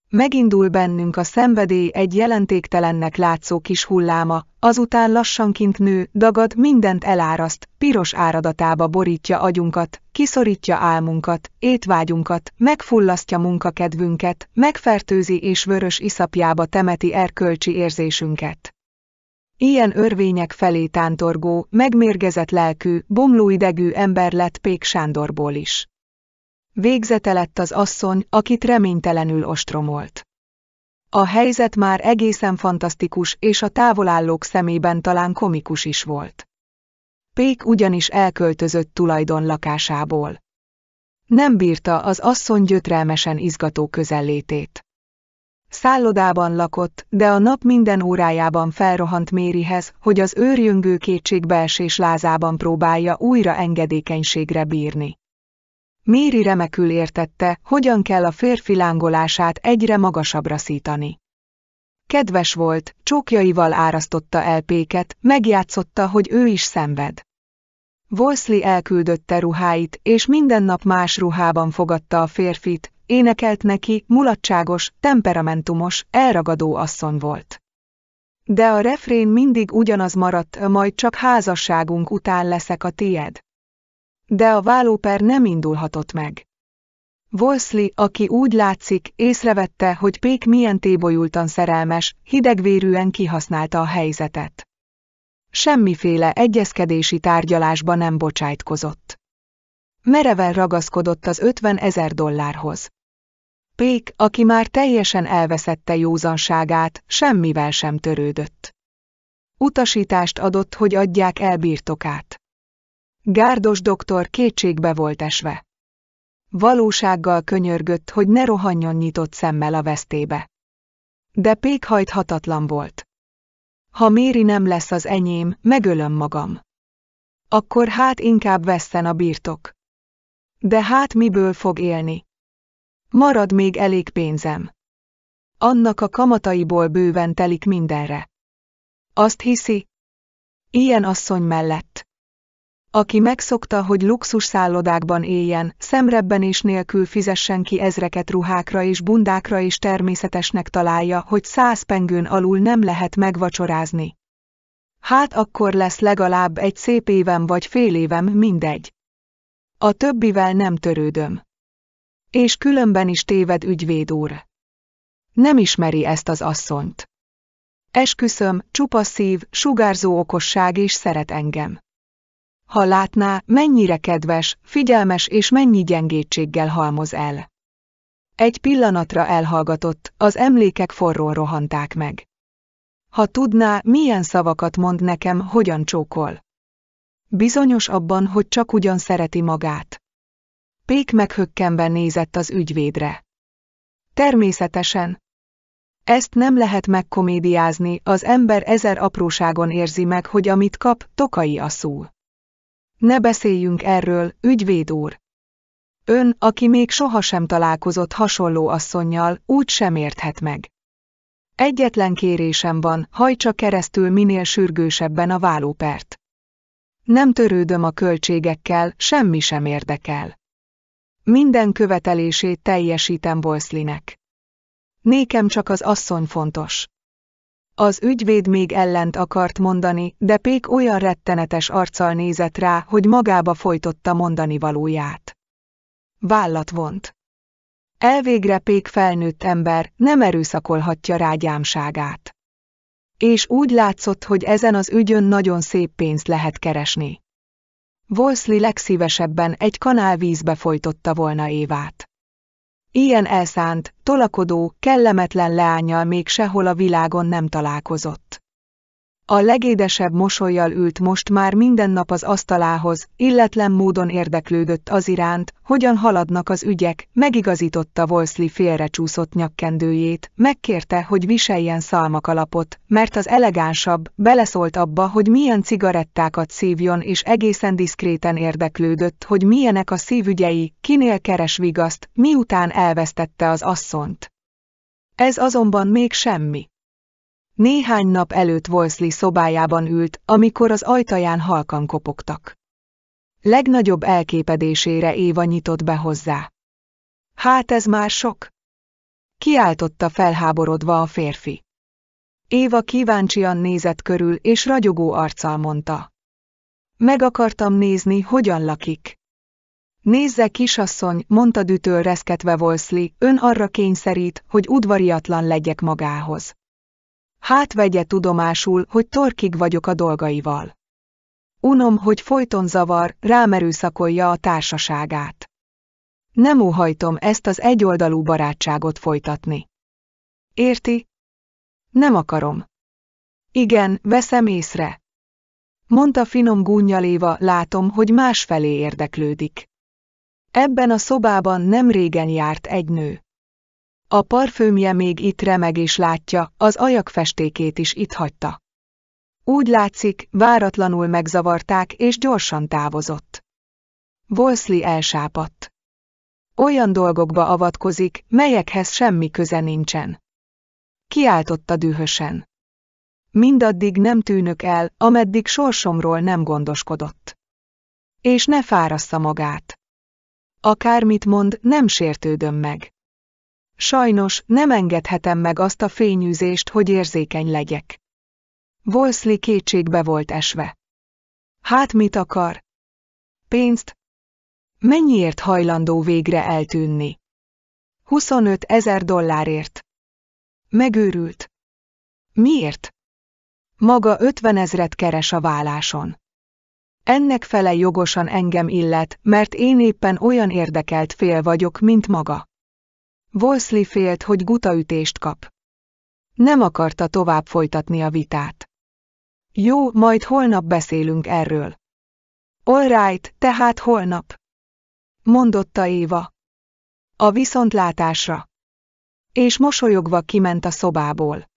Megindul bennünk a szenvedély egy jelentéktelennek látszó kis hulláma, azután lassanként nő, dagad, mindent eláraszt, piros áradatába borítja agyunkat, kiszorítja álmunkat, étvágyunkat, megfullasztja munkakedvünket, megfertőzi és vörös iszapjába temeti erkölcsi érzésünket ilyen örvények felé tántorgó, megmérgezett lelkű, bomlóidegű ember lett Pék Sándorból is. Végzete lett az asszony, akit reménytelenül ostromolt. A helyzet már egészen fantasztikus, és a távolállók szemében talán komikus is volt. Pék ugyanis elköltözött tulajdon lakásából. Nem bírta az asszony gyötrelmesen izgató közellétét. Szállodában lakott, de a nap minden órájában felrohant Mérihez, hogy az őrjöngő kétségbeesés lázában próbálja újra engedékenységre bírni. Méri remekül értette, hogyan kell a férfi lángolását egyre magasabbra szítani. Kedves volt, csókjaival árasztotta el Péket, megjátszotta, hogy ő is szenved. Wolseley elküldötte ruháit, és minden nap más ruhában fogadta a férfit, énekelt neki, mulatságos, temperamentumos, elragadó asszony volt. De a refrén mindig ugyanaz maradt, majd csak házasságunk után leszek a tied. De a vállóper nem indulhatott meg. Wolseley, aki úgy látszik, észrevette, hogy Pék milyen tébolyultan szerelmes, hidegvérűen kihasználta a helyzetet. Semmiféle egyezkedési tárgyalásba nem bocsájtkozott. Mereven ragaszkodott az 50 ezer dollárhoz. Pék, aki már teljesen elveszette józanságát, semmivel sem törődött. Utasítást adott, hogy adják el birtokát. Gárdos doktor kétségbe volt esve. Valósággal könyörgött, hogy ne rohanjon nyitott szemmel a vesztébe. De Pék hajthatatlan volt. Ha Méri nem lesz az enyém, megölöm magam. Akkor hát inkább vesszen a birtok. De hát miből fog élni? Marad még elég pénzem. Annak a kamataiból bőven telik mindenre. Azt hiszi? Ilyen asszony mellett. Aki megszokta, hogy luxus szállodákban éljen, és nélkül fizessen ki ezreket ruhákra és bundákra és természetesnek találja, hogy száz pengőn alul nem lehet megvacsorázni. Hát akkor lesz legalább egy szép évem vagy fél évem, mindegy. A többivel nem törődöm. És különben is téved ügyvéd úr. Nem ismeri ezt az asszonyt. Esküszöm, csupa szív, sugárzó okosság és szeret engem. Ha látná, mennyire kedves, figyelmes és mennyi gyengétséggel halmoz el. Egy pillanatra elhallgatott, az emlékek forró rohanták meg. Ha tudná, milyen szavakat mond nekem, hogyan csókol. Bizonyos abban, hogy csak ugyan szereti magát. Pék meghökkenve nézett az ügyvédre. Természetesen. Ezt nem lehet megkomédiázni, az ember ezer apróságon érzi meg, hogy amit kap, tokai a szó. Ne beszéljünk erről, ügyvéd úr. Ön, aki még sohasem találkozott hasonló asszonnyal, úgy sem érthet meg. Egyetlen kérésem van, hajtsa keresztül minél sürgősebben a vállópert. Nem törődöm a költségekkel, semmi sem érdekel. Minden követelését teljesítem Bolszlinek. Nékem csak az asszony fontos. Az ügyvéd még ellent akart mondani, de Pék olyan rettenetes arccal nézett rá, hogy magába folytotta mondani valóját. Vállat vont. Elvégre Pék felnőtt ember, nem erőszakolhatja rá gyámságát. És úgy látszott, hogy ezen az ügyön nagyon szép pénzt lehet keresni. Wolseley legszívesebben egy kanál vízbe folytotta volna Évát. Ilyen elszánt, tolakodó, kellemetlen leányjal még sehol a világon nem találkozott. A legédesebb mosolyjal ült most már minden nap az asztalához, illetlen módon érdeklődött az iránt, hogyan haladnak az ügyek, megigazította Wolszli félrecsúszott nyakkendőjét, megkérte, hogy viseljen szalmakalapot, mert az elegánsabb, beleszólt abba, hogy milyen cigarettákat szívjon és egészen diszkréten érdeklődött, hogy milyenek a szívügyei, kinél keres vigaszt, miután elvesztette az asszont. Ez azonban még semmi. Néhány nap előtt Wolseley szobájában ült, amikor az ajtaján halkan kopogtak. Legnagyobb elképedésére Éva nyitott be hozzá. Hát ez már sok? Kiáltotta felháborodva a férfi. Éva kíváncsian nézett körül, és ragyogó arccal mondta. Meg akartam nézni, hogyan lakik. Nézze, kisasszony, mondta dütől reszketve Wolseley, ön arra kényszerít, hogy udvariatlan legyek magához. Hát vegye tudomásul, hogy torkig vagyok a dolgaival. Unom, hogy folyton zavar, rámerőszakolja a társaságát. Nem óhajtom ezt az egyoldalú barátságot folytatni. Érti? Nem akarom. Igen, veszem észre. Mondta finom gúnyaléva, látom, hogy másfelé érdeklődik. Ebben a szobában nem régen járt egy nő. A parfümje még itt remeg és látja, az ajak festékét is itt hagyta. Úgy látszik, váratlanul megzavarták és gyorsan távozott. Wolseley elsápadt. Olyan dolgokba avatkozik, melyekhez semmi köze nincsen. Kiáltotta dühösen. Mindaddig nem tűnök el, ameddig sorsomról nem gondoskodott. És ne fárassza magát. Akármit mond, nem sértődöm meg. Sajnos, nem engedhetem meg azt a fényűzést, hogy érzékeny legyek. Wolseley kétségbe volt esve. Hát mit akar? Pénzt? Mennyiért hajlandó végre eltűnni? 25 ezer dollárért. Megőrült. Miért? Maga 50 ezret keres a válláson. Ennek fele jogosan engem illet, mert én éppen olyan érdekelt fél vagyok, mint maga. Wolseley félt, hogy gutaütést kap. Nem akarta tovább folytatni a vitát. Jó, majd holnap beszélünk erről. Alright, tehát holnap. Mondotta Éva. A viszontlátásra. És mosolyogva kiment a szobából.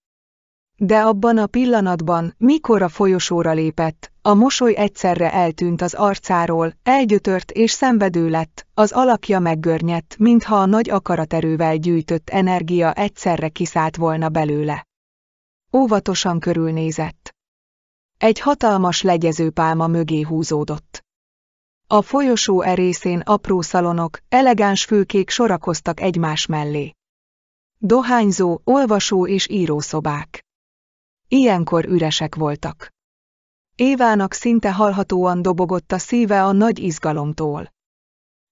De abban a pillanatban, mikor a folyosóra lépett, a mosoly egyszerre eltűnt az arcáról, elgyötört és szenvedő lett, az alakja meggörnyedt, mintha a nagy akaraterővel gyűjtött energia egyszerre kiszállt volna belőle. Óvatosan körülnézett. Egy hatalmas legyező pálma mögé húzódott. A folyosó erészén apró szalonok, elegáns fülkék sorakoztak egymás mellé. Dohányzó, olvasó és írószobák ilyenkor üresek voltak. Évának szinte halhatóan dobogott a szíve a nagy izgalomtól.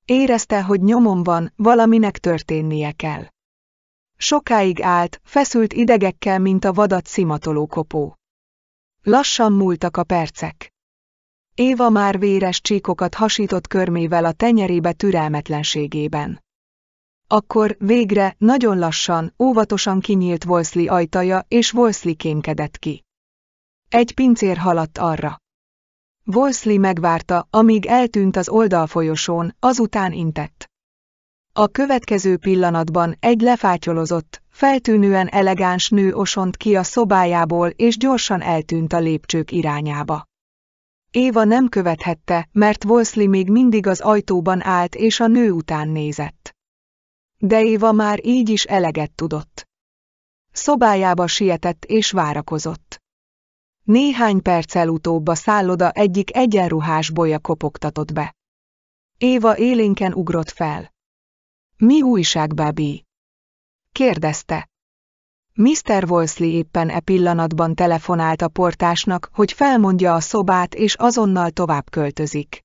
Érezte, hogy nyomon van, valaminek történnie kell. Sokáig állt, feszült idegekkel, mint a vadat szimatoló kopó. Lassan múltak a percek. Éva már véres csíkokat hasított körmével a tenyerébe türelmetlenségében. Akkor végre, nagyon lassan, óvatosan kinyílt Wolszli ajtaja, és Wolszli kémkedett ki. Egy pincér haladt arra. Wolszli megvárta, amíg eltűnt az oldalfolyosón, azután intett. A következő pillanatban egy lefátyolozott, feltűnően elegáns nő osont ki a szobájából és gyorsan eltűnt a lépcsők irányába. Éva nem követhette, mert Wolszli még mindig az ajtóban állt és a nő után nézett. De Éva már így is eleget tudott. Szobájába sietett és várakozott. Néhány perccel utóbb a szálloda egyik egyenruhás bolya kopogtatott be. Éva élénken ugrott fel. Mi újság, Babi? kérdezte. Mr. Wolseley éppen e pillanatban telefonált a portásnak, hogy felmondja a szobát és azonnal tovább költözik.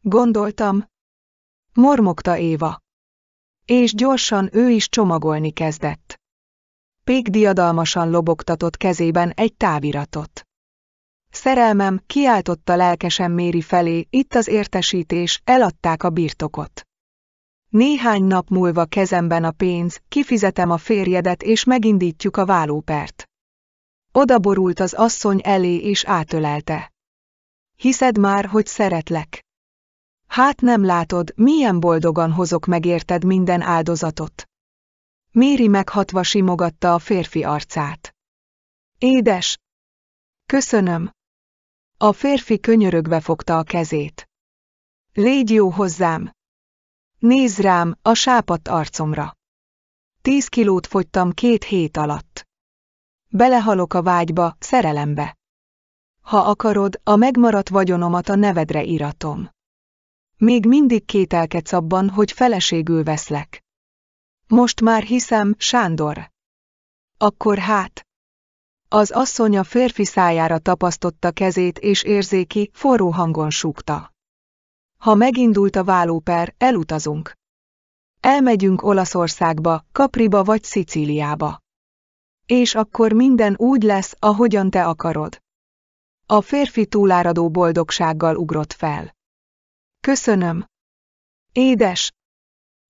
Gondoltam. Mormogta Éva és gyorsan ő is csomagolni kezdett. Pék diadalmasan lobogtatott kezében egy táviratot. Szerelmem, kiáltotta lelkesen Méri felé, itt az értesítés, eladták a birtokot. Néhány nap múlva kezemben a pénz, kifizetem a férjedet és megindítjuk a válópert. Odaborult az asszony elé és átölelte. Hiszed már, hogy szeretlek? Hát nem látod, milyen boldogan hozok meg érted minden áldozatot. Méri meghatva simogatta a férfi arcát. Édes! Köszönöm! A férfi könyörögve fogta a kezét. Légy jó hozzám! Nézz rám, a sápat arcomra. Tíz kilót fogytam két hét alatt. Belehalok a vágyba, szerelembe. Ha akarod, a megmaradt vagyonomat a nevedre iratom. Még mindig kételkedsz abban, hogy feleségül veszlek. Most már hiszem, Sándor. Akkor hát. Az asszony a férfi szájára tapasztotta kezét és érzéki, forró hangon súgta. Ha megindult a vállóper, elutazunk. Elmegyünk Olaszországba, Kapriba vagy Szicíliába. És akkor minden úgy lesz, ahogyan te akarod. A férfi túláradó boldogsággal ugrott fel. Köszönöm. Édes!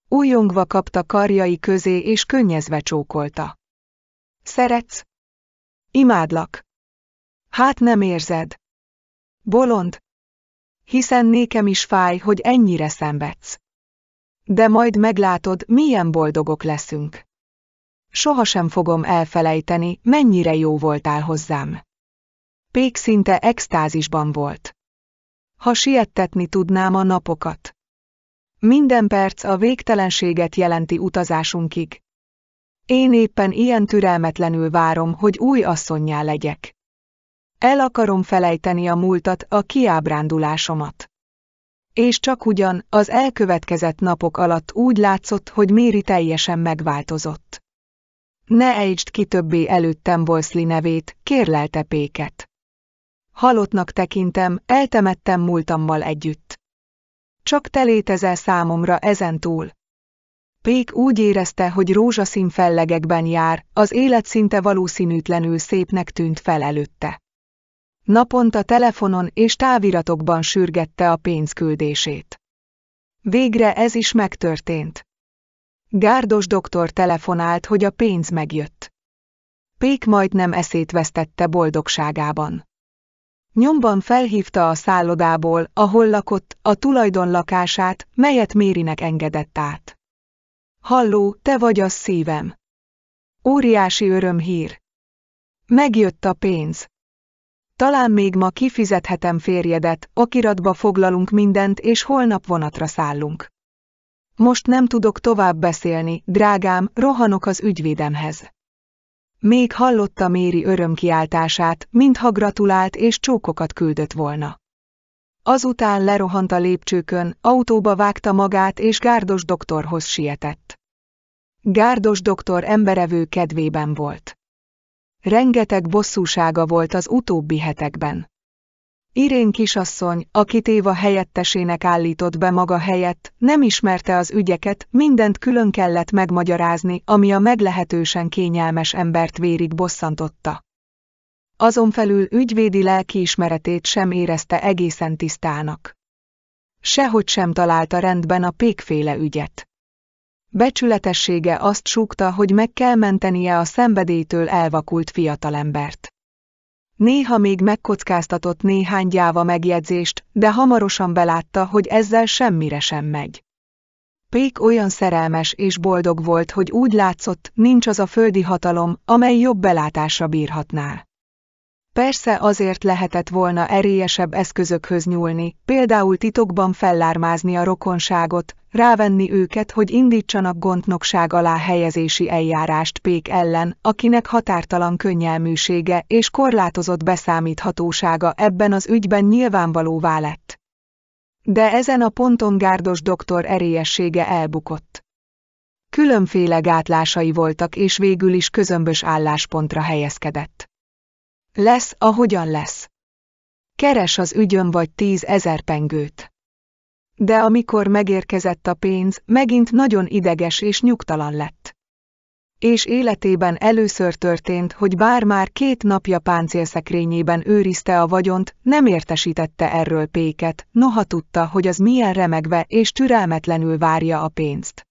Újongva kapta karjai közé és könnyezve csókolta. Szeretsz? Imádlak. Hát nem érzed. Bolond. Hiszen nékem is fáj, hogy ennyire szenvedsz. De majd meglátod, milyen boldogok leszünk. Sohasem fogom elfelejteni, mennyire jó voltál hozzám. Pék szinte extázisban volt ha siettetni tudnám a napokat. Minden perc a végtelenséget jelenti utazásunkig. Én éppen ilyen türelmetlenül várom, hogy új asszonyá legyek. El akarom felejteni a múltat, a kiábrándulásomat. És csak ugyan, az elkövetkezett napok alatt úgy látszott, hogy Méri teljesen megváltozott. Ne ejtsd ki többé előttem Volszli nevét, kérlelte Péket halottnak tekintem, eltemettem múltammal együtt. Csak te létezel számomra ezentúl. Pék úgy érezte, hogy rózsaszín fellegekben jár, az élet szinte valószínűtlenül szépnek tűnt fel előtte. Naponta telefonon és táviratokban sürgette a pénzküldését. Végre ez is megtörtént. Gárdos doktor telefonált, hogy a pénz megjött. Pék majdnem eszét vesztette boldogságában. Nyomban felhívta a szállodából, ahol lakott, a tulajdon lakását, melyet Mérinek engedett át. Halló, te vagy a szívem. Óriási örömhír. Megjött a pénz. Talán még ma kifizethetem férjedet, okiratba foglalunk mindent és holnap vonatra szállunk. Most nem tudok tovább beszélni, drágám, rohanok az ügyvédemhez. Még hallotta Méri örömkiáltását, mintha gratulált és csókokat küldött volna. Azután lerohant a lépcsőkön, autóba vágta magát és Gárdos doktorhoz sietett. Gárdos doktor emberevő kedvében volt. Rengeteg bosszúsága volt az utóbbi hetekben. Irén kisasszony, akit Éva helyettesének állított be maga helyett, nem ismerte az ügyeket, mindent külön kellett megmagyarázni, ami a meglehetősen kényelmes embert vérig bosszantotta. Azon felül ügyvédi lelkiismeretét sem érezte egészen tisztának. Sehogy sem találta rendben a pékféle ügyet. Becsületessége azt súgta, hogy meg kell mentenie a szenvedélytől elvakult fiatalembert. Néha még megkockáztatott néhány gyáva megjegyzést, de hamarosan belátta, hogy ezzel semmire sem megy. Pék olyan szerelmes és boldog volt, hogy úgy látszott, nincs az a földi hatalom, amely jobb belátásra bírhatná. Persze azért lehetett volna erélyesebb eszközökhöz nyúlni, például titokban fellármázni a rokonságot, rávenni őket, hogy indítsanak gondnokság alá helyezési eljárást Pék ellen, akinek határtalan könnyelműsége és korlátozott beszámíthatósága ebben az ügyben nyilvánvalóvá lett. De ezen a ponton gárdos doktor erélyessége elbukott. Különféle gátlásai voltak és végül is közömbös álláspontra helyezkedett. Lesz, ahogyan lesz. Keres az ügyön vagy tíz ezer pengőt. De amikor megérkezett a pénz, megint nagyon ideges és nyugtalan lett. És életében először történt, hogy bár már két napja páncélszekrényében őrizte a vagyont, nem értesítette erről Péket, noha tudta, hogy az milyen remegve és türelmetlenül várja a pénzt.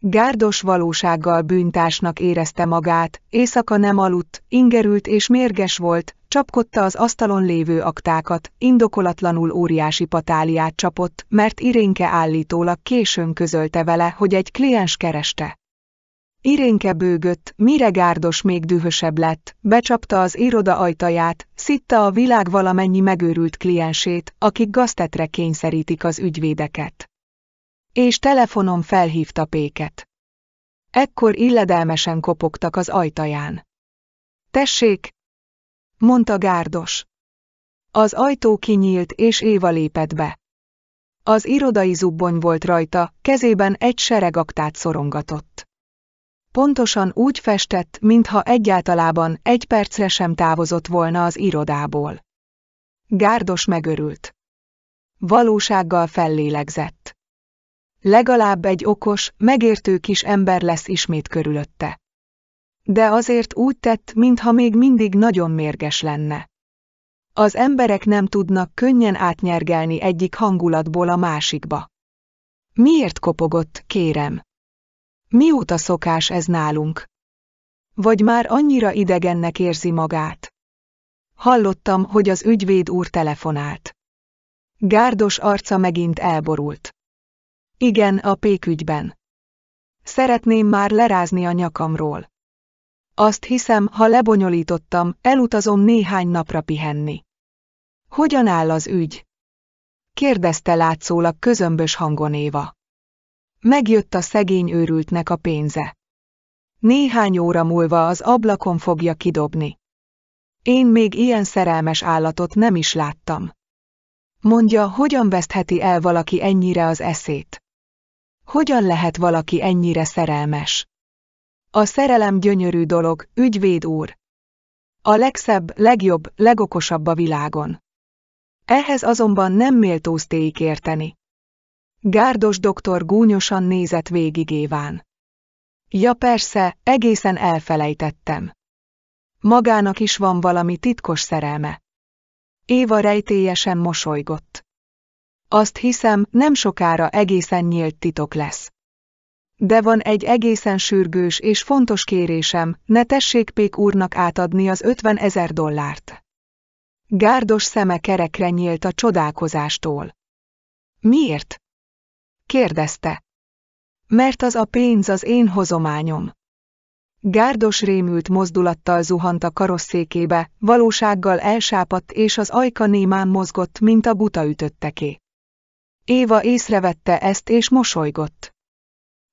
Gárdos valósággal bűntásnak érezte magát, éjszaka nem aludt, ingerült és mérges volt, csapkodta az asztalon lévő aktákat, indokolatlanul óriási patáliát csapott, mert Irénke állítólag későn közölte vele, hogy egy kliens kereste. Irénke bőgött, mire gárdos még dühösebb lett, becsapta az iroda ajtaját, szitta a világ valamennyi megőrült kliensét, akik gaztetre kényszerítik az ügyvédeket és telefonom felhívta Péket. Ekkor illedelmesen kopogtak az ajtaján. Tessék! mondta Gárdos. Az ajtó kinyílt, és Éva lépett be. Az irodai zubbony volt rajta, kezében egy seregaktát szorongatott. Pontosan úgy festett, mintha egyáltalában egy percre sem távozott volna az irodából. Gárdos megörült. Valósággal fellélegzett. Legalább egy okos, megértő kis ember lesz ismét körülötte. De azért úgy tett, mintha még mindig nagyon mérges lenne. Az emberek nem tudnak könnyen átnyergelni egyik hangulatból a másikba. Miért kopogott, kérem? Mióta szokás ez nálunk? Vagy már annyira idegennek érzi magát? Hallottam, hogy az ügyvéd úr telefonált. Gárdos arca megint elborult. Igen, a pékügyben. Szeretném már lerázni a nyakamról. Azt hiszem, ha lebonyolítottam, elutazom néhány napra pihenni. Hogyan áll az ügy? Kérdezte látszólag közömbös hangon Éva. Megjött a szegény őrültnek a pénze. Néhány óra múlva az ablakon fogja kidobni. Én még ilyen szerelmes állatot nem is láttam. Mondja, hogyan vesztheti el valaki ennyire az eszét. Hogyan lehet valaki ennyire szerelmes? A szerelem gyönyörű dolog, ügyvéd úr. A legszebb, legjobb, legokosabb a világon. Ehhez azonban nem méltóztéik érteni. Gárdos doktor gúnyosan nézett végig Éván. Ja persze, egészen elfelejtettem. Magának is van valami titkos szerelme. Éva rejtélyesen mosolygott. Azt hiszem, nem sokára egészen nyílt titok lesz. De van egy egészen sürgős és fontos kérésem, ne tessék Pék úrnak átadni az 50 ezer dollárt. Gárdos szeme kerekre nyílt a csodálkozástól. Miért? kérdezte. Mert az a pénz az én hozományom. Gárdos rémült mozdulattal zuhant a karosszékébe, valósággal elsápadt és az ajka némán mozgott, mint a buta ütötteké. Éva észrevette ezt és mosolygott.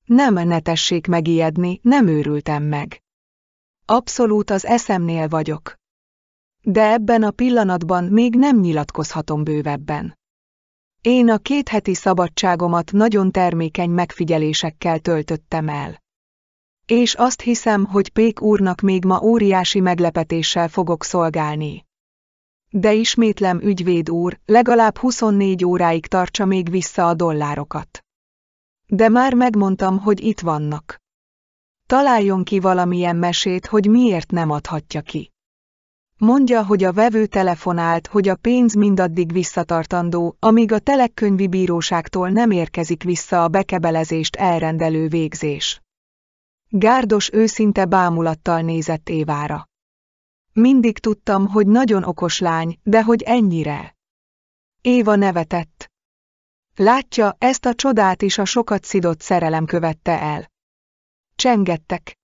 Nem ne tessék megijedni, nem őrültem meg. Abszolút az eszemnél vagyok. De ebben a pillanatban még nem nyilatkozhatom bővebben. Én a két heti szabadságomat nagyon termékeny megfigyelésekkel töltöttem el. És azt hiszem, hogy Pék úrnak még ma óriási meglepetéssel fogok szolgálni de ismétlem ügyvéd úr, legalább 24 óráig tartsa még vissza a dollárokat. De már megmondtam, hogy itt vannak. Találjon ki valamilyen mesét, hogy miért nem adhatja ki. Mondja, hogy a vevő telefonált, hogy a pénz mindaddig visszatartandó, amíg a telekkönyvi bíróságtól nem érkezik vissza a bekebelezést elrendelő végzés. Gárdos őszinte bámulattal nézett Évára. Mindig tudtam, hogy nagyon okos lány, de hogy ennyire. Éva nevetett. Látja, ezt a csodát is a sokat szidott szerelem követte el. Csengettek.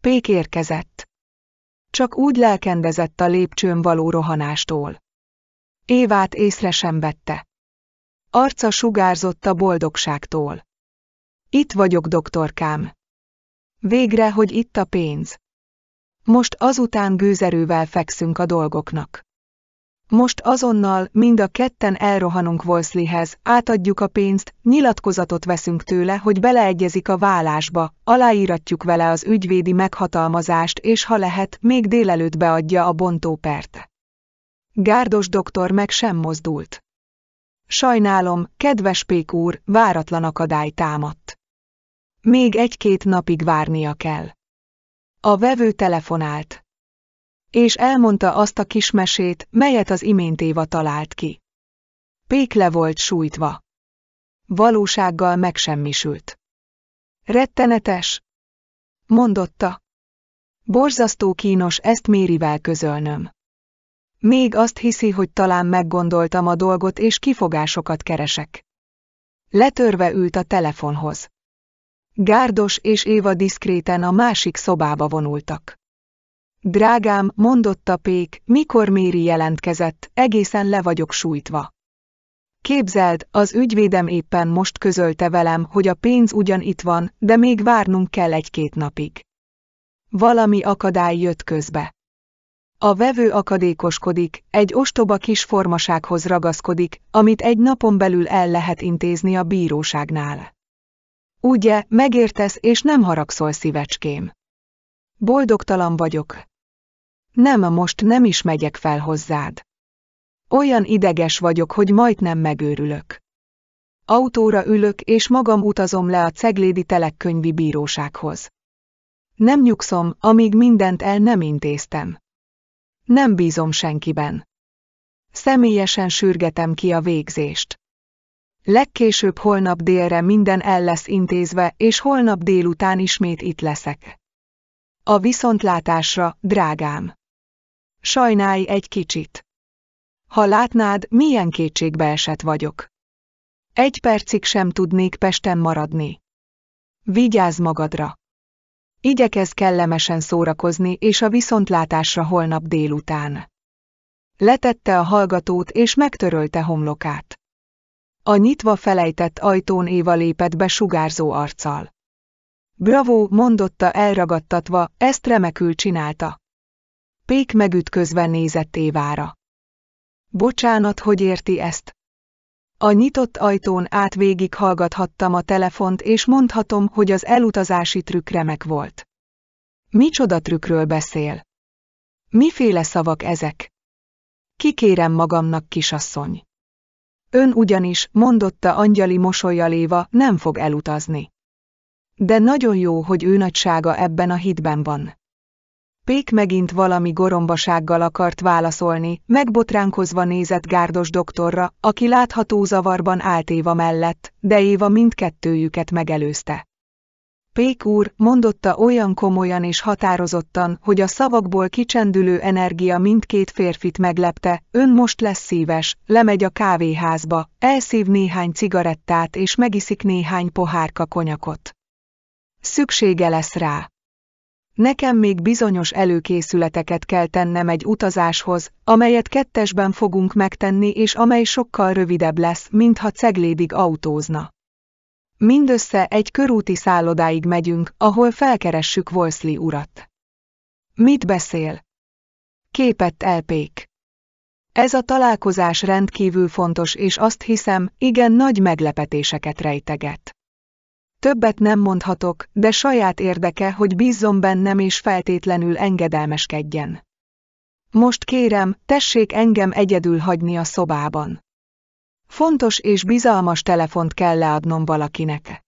Pék érkezett. Csak úgy lelkendezett a lépcsőn való rohanástól. Évát észre sem vette. Arca sugárzott a boldogságtól. Itt vagyok, doktorkám. Végre, hogy itt a pénz. Most azután gőzerővel fekszünk a dolgoknak. Most azonnal mind a ketten elrohanunk Wolseleyhez, átadjuk a pénzt, nyilatkozatot veszünk tőle, hogy beleegyezik a vállásba, aláíratjuk vele az ügyvédi meghatalmazást és ha lehet, még délelőtt beadja a bontópert. Gárdos doktor meg sem mozdult. Sajnálom, kedves Pék úr, váratlan akadály támadt. Még egy-két napig várnia kell. A vevő telefonált. És elmondta azt a kismesét, melyet az imént Éva talált ki. Pékle volt sújtva. Valósággal megsemmisült. Rettenetes, mondotta. Borzasztó kínos ezt Mérivel közölnöm. Még azt hiszi, hogy talán meggondoltam a dolgot és kifogásokat keresek. Letörve ült a telefonhoz. Gárdos és Éva diszkréten a másik szobába vonultak. Drágám, mondotta Pék, mikor Méri jelentkezett, egészen le vagyok sújtva. Képzeld, az ügyvédem éppen most közölte velem, hogy a pénz ugyan itt van, de még várnunk kell egy-két napig. Valami akadály jött közbe. A vevő akadékoskodik, egy ostoba kis formasághoz ragaszkodik, amit egy napon belül el lehet intézni a bíróságnál. Ugye, megértesz és nem haragszol szívecském. Boldogtalan vagyok. Nem, most nem is megyek fel hozzád. Olyan ideges vagyok, hogy majdnem megőrülök. Autóra ülök, és magam utazom le a Ceglédi Telekkönyvi Bírósághoz. Nem nyugszom, amíg mindent el nem intéztem. Nem bízom senkiben. Személyesen sürgetem ki a végzést. Legkésőbb holnap délre minden el lesz intézve, és holnap délután ismét itt leszek. A viszontlátásra, drágám! Sajnálj egy kicsit. Ha látnád, milyen kétségbeesett vagyok. Egy percig sem tudnék Pesten maradni. Vigyázz magadra! Igyekez kellemesen szórakozni és a viszontlátásra holnap délután. Letette a hallgatót és megtörölte homlokát. A nyitva felejtett ajtón Éva lépett be sugárzó arccal. Bravo, mondotta elragadtatva, ezt remekül csinálta. Pék megütközve nézett Évára. Bocsánat, hogy érti ezt. A nyitott ajtón át végig hallgathattam a telefont, és mondhatom, hogy az elutazási trükk remek volt. Micsoda trükkről beszél? Miféle szavak ezek? Kikérem magamnak, kisasszony. Ön ugyanis, mondotta angyali mosolyjal Éva, nem fog elutazni. De nagyon jó, hogy ő nagysága ebben a hitben van. Pék megint valami gorombasággal akart válaszolni, megbotránkozva nézett gárdos doktorra, aki látható zavarban állt Éva mellett, de Éva mindkettőjüket megelőzte. Pék úr, mondotta olyan komolyan és határozottan, hogy a szavakból kicsendülő energia mindkét férfit meglepte, ön most lesz szíves, lemegy a kávéházba, elszív néhány cigarettát és megiszik néhány pohárka konyakot. Szüksége lesz rá. Nekem még bizonyos előkészületeket kell tennem egy utazáshoz, amelyet kettesben fogunk megtenni és amely sokkal rövidebb lesz, mintha ceglédig autózna. Mindössze egy körúti szállodáig megyünk, ahol felkeressük Wolseley urat. Mit beszél? Képett elpék. Ez a találkozás rendkívül fontos, és azt hiszem, igen nagy meglepetéseket rejteget. Többet nem mondhatok, de saját érdeke, hogy bízzon bennem és feltétlenül engedelmeskedjen. Most kérem, tessék engem egyedül hagyni a szobában. Fontos és bizalmas telefont kell leadnom valakinek.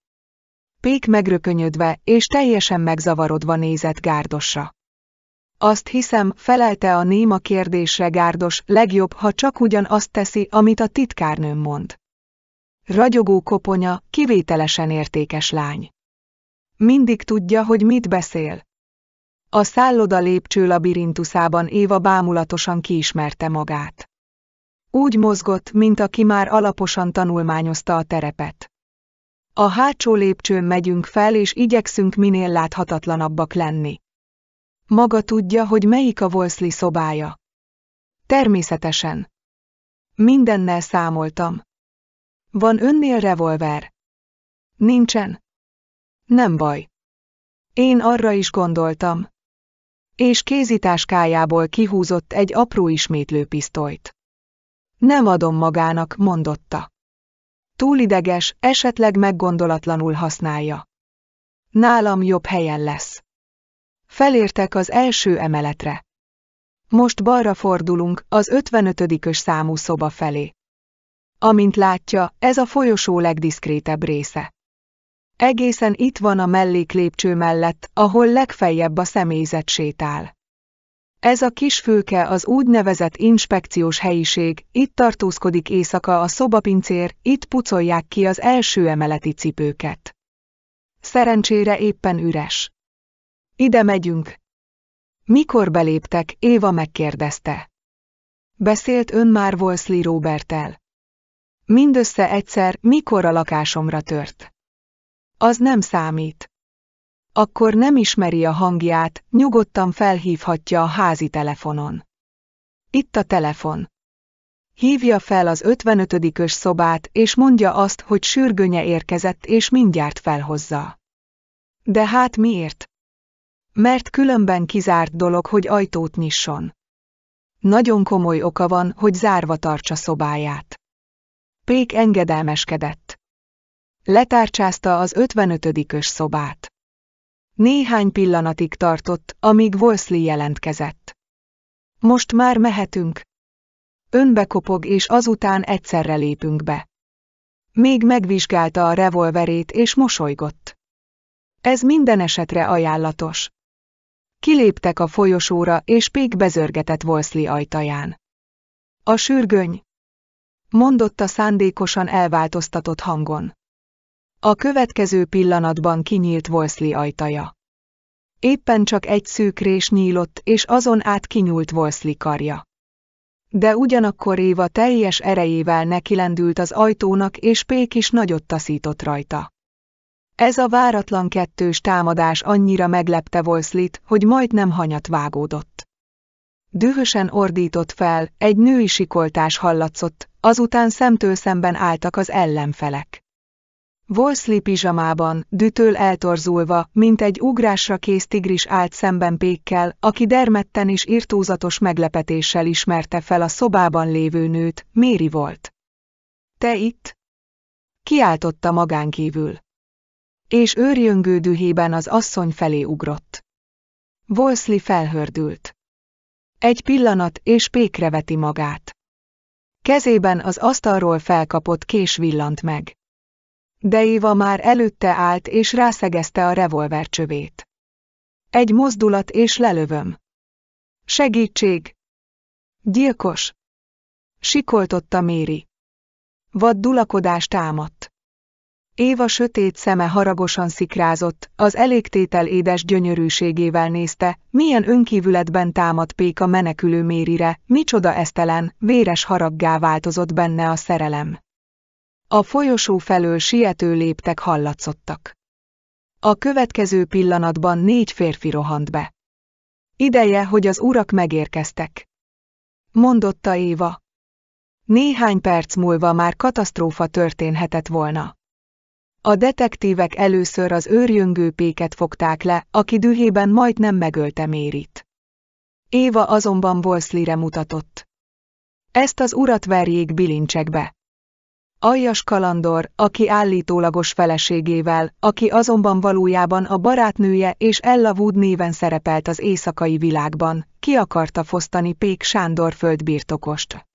Pék megrökönyödve és teljesen megzavarodva nézett Gárdosra. Azt hiszem, felelte a néma kérdésre Gárdos, legjobb, ha csak ugyan azt teszi, amit a titkárnőm mond. Ragyogó koponya, kivételesen értékes lány. Mindig tudja, hogy mit beszél. A szálloda lépcső labirintuszában Éva bámulatosan kiismerte magát. Úgy mozgott, mint aki már alaposan tanulmányozta a terepet. A hátsó lépcsőn megyünk fel és igyekszünk minél láthatatlanabbak lenni. Maga tudja, hogy melyik a Wolseley szobája. Természetesen. Mindennel számoltam. Van önnél revolver? Nincsen. Nem baj. Én arra is gondoltam. És kézitáskájából kihúzott egy apró ismétlőpisztolyt. Nem adom magának, mondotta. Túlideges, esetleg meggondolatlanul használja. Nálam jobb helyen lesz. Felértek az első emeletre. Most balra fordulunk, az 55 számú szoba felé. Amint látja, ez a folyosó legdiszkrétebb része. Egészen itt van a melléklépcső mellett, ahol legfeljebb a személyzet sétál. Ez a kis fülke az úgynevezett inspekciós helyiség, itt tartózkodik éjszaka a szobapincér, itt pucolják ki az első emeleti cipőket. Szerencsére éppen üres. Ide megyünk. Mikor beléptek, Éva megkérdezte. Beszélt ön már Wolseley Robertel. Mindössze egyszer, mikor a lakásomra tört. Az nem számít akkor nem ismeri a hangját, nyugodtan felhívhatja a házi telefonon. Itt a telefon. Hívja fel az 55-ös szobát, és mondja azt, hogy sürgönye érkezett, és mindjárt felhozza. De hát miért? Mert különben kizárt dolog, hogy ajtót nyisson. Nagyon komoly oka van, hogy zárva tartsa szobáját. Pék engedelmeskedett. Letárcsázta az 55-ös szobát. Néhány pillanatig tartott, amíg Wolseley jelentkezett. Most már mehetünk. Önbekopog és azután egyszerre lépünk be. Még megvizsgálta a revolverét és mosolygott. Ez minden esetre ajánlatos. Kiléptek a folyosóra, és Pék bezörgetett Wolseley ajtaján. A sürgöny, mondotta szándékosan elváltoztatott hangon. A következő pillanatban kinyílt Wolseley ajtaja. Éppen csak egy szűkrés nyílott, és azon át kinyúlt Wolseley karja. De ugyanakkor Éva teljes erejével nekilendült az ajtónak, és Pék is nagyot taszított rajta. Ez a váratlan kettős támadás annyira meglepte Wolseley-t, hogy majdnem hanyat vágódott. Dühösen ordított fel, egy női sikoltás hallatszott, azután szemtől szemben álltak az ellenfelek. Volszli pizsamában, dütől eltorzulva, mint egy ugrásra kész tigris állt szemben Pékkel, aki dermedten és irtózatos meglepetéssel ismerte fel a szobában lévő nőt, Méri volt. Te itt? Kiáltotta magánkívül. És őrjöngő dühében az asszony felé ugrott. Volszli felhördült. Egy pillanat, és pékre veti magát. Kezében az asztalról felkapott kés villant meg de Éva már előtte állt és rászegezte a revolver csövét. Egy mozdulat és lelövöm. Segítség! Gyilkos! Sikoltotta Méri. Vad dulakodás támadt. Éva sötét szeme haragosan szikrázott, az elégtétel édes gyönyörűségével nézte, milyen önkívületben támad Péka menekülő Mérire, micsoda esztelen, véres haraggá változott benne a szerelem. A folyosó felől siető léptek hallatszottak. A következő pillanatban négy férfi rohant be. Ideje, hogy az urak megérkeztek. Mondotta Éva. Néhány perc múlva már katasztrófa történhetett volna. A detektívek először az őrjöngő péket fogták le, aki dühében majdnem megölte Mérit. Éva azonban Wolszlire mutatott. Ezt az urat verjék bilincsekbe. Aljas kalandor, aki állítólagos feleségével, aki azonban valójában a barátnője és Ella Wood néven szerepelt az éjszakai világban, ki akarta fosztani Pék Sándor földbirtokost.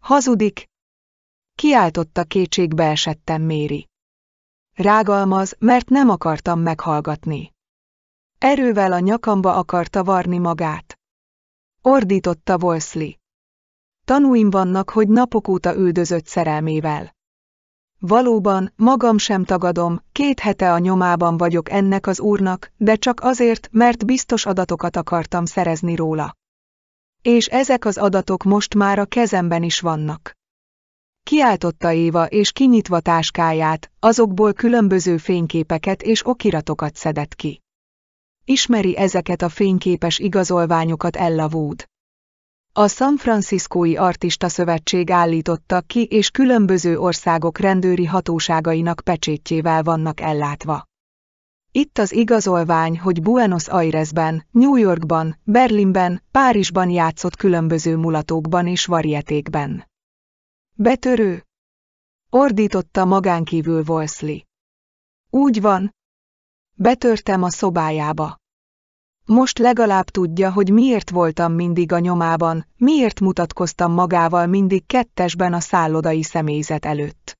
Hazudik! Kiáltotta kétségbe esettem Méri. Rágalmaz, mert nem akartam meghallgatni. Erővel a nyakamba akarta varni magát. Ordította Wolseley. Tanúim vannak, hogy napok óta üldözött szerelmével. Valóban, magam sem tagadom, két hete a nyomában vagyok ennek az úrnak, de csak azért, mert biztos adatokat akartam szerezni róla. És ezek az adatok most már a kezemben is vannak. Kiáltotta Éva és kinyitva táskáját, azokból különböző fényképeket és okiratokat szedett ki. Ismeri ezeket a fényképes igazolványokat Ella Wood. A San Franciscói Artista Szövetség állította ki és különböző országok rendőri hatóságainak pecsétjével vannak ellátva. Itt az igazolvány, hogy Buenos Airesben, New Yorkban, Berlinben, Párizsban játszott különböző mulatókban és varietékben. Betörő! Ordította magánkívül Wolseley. Úgy van. Betörtem a szobájába. Most legalább tudja, hogy miért voltam mindig a nyomában, miért mutatkoztam magával mindig kettesben a szállodai személyzet előtt.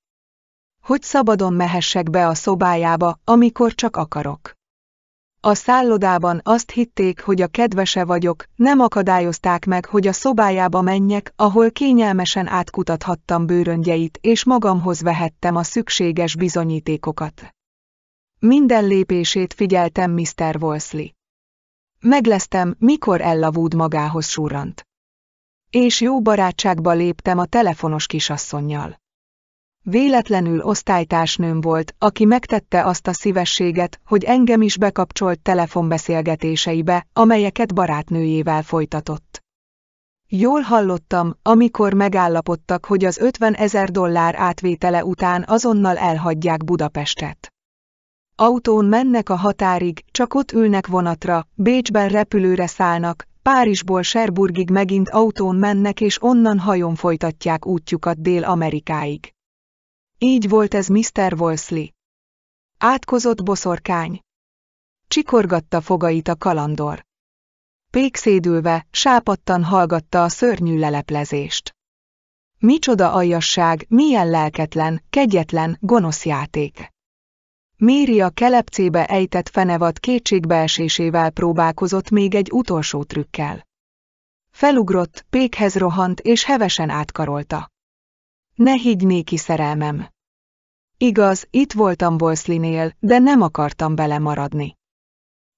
Hogy szabadon mehessek be a szobájába, amikor csak akarok. A szállodában azt hitték, hogy a kedvese vagyok, nem akadályozták meg, hogy a szobájába menjek, ahol kényelmesen átkutathattam bőröngyeit és magamhoz vehettem a szükséges bizonyítékokat. Minden lépését figyeltem Mr. Wolseley. Megleztem, mikor Ella Wood magához surrant. És jó barátságba léptem a telefonos kisasszonnyal. Véletlenül osztálytársnőm volt, aki megtette azt a szívességet, hogy engem is bekapcsolt telefonbeszélgetéseibe, amelyeket barátnőjével folytatott. Jól hallottam, amikor megállapodtak, hogy az 50 ezer dollár átvétele után azonnal elhagyják Budapestet. Autón mennek a határig, csak ott ülnek vonatra, Bécsben repülőre szállnak, Párizsból Serburgig megint autón mennek és onnan hajon folytatják útjukat Dél-Amerikáig. Így volt ez Mr. Wolseley. Átkozott boszorkány. Csikorgatta fogait a kalandor. Pékszédülve, sápattan hallgatta a szörnyű leleplezést. Micsoda aljasság, milyen lelketlen, kegyetlen, gonosz játék. Méri a kelepcébe ejtett fenevad kétségbeesésével próbálkozott még egy utolsó trükkel. Felugrott, pékhez rohant és hevesen átkarolta. Ne higgy néki szerelmem. Igaz, itt voltam Volszlinél, de nem akartam belemaradni.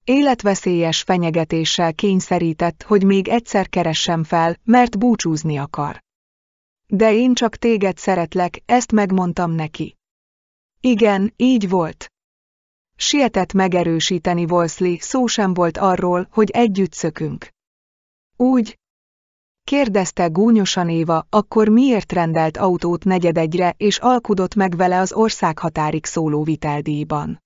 Életveszélyes fenyegetéssel kényszerített, hogy még egyszer keressem fel, mert búcsúzni akar. De én csak téged szeretlek, ezt megmondtam neki. Igen, így volt. Sietett megerősíteni Wolseley, szó sem volt arról, hogy együtt szökünk. Úgy? Kérdezte gúnyosan Éva, akkor miért rendelt autót negyedegyre és alkudott meg vele az országhatárig szóló viteldíjban.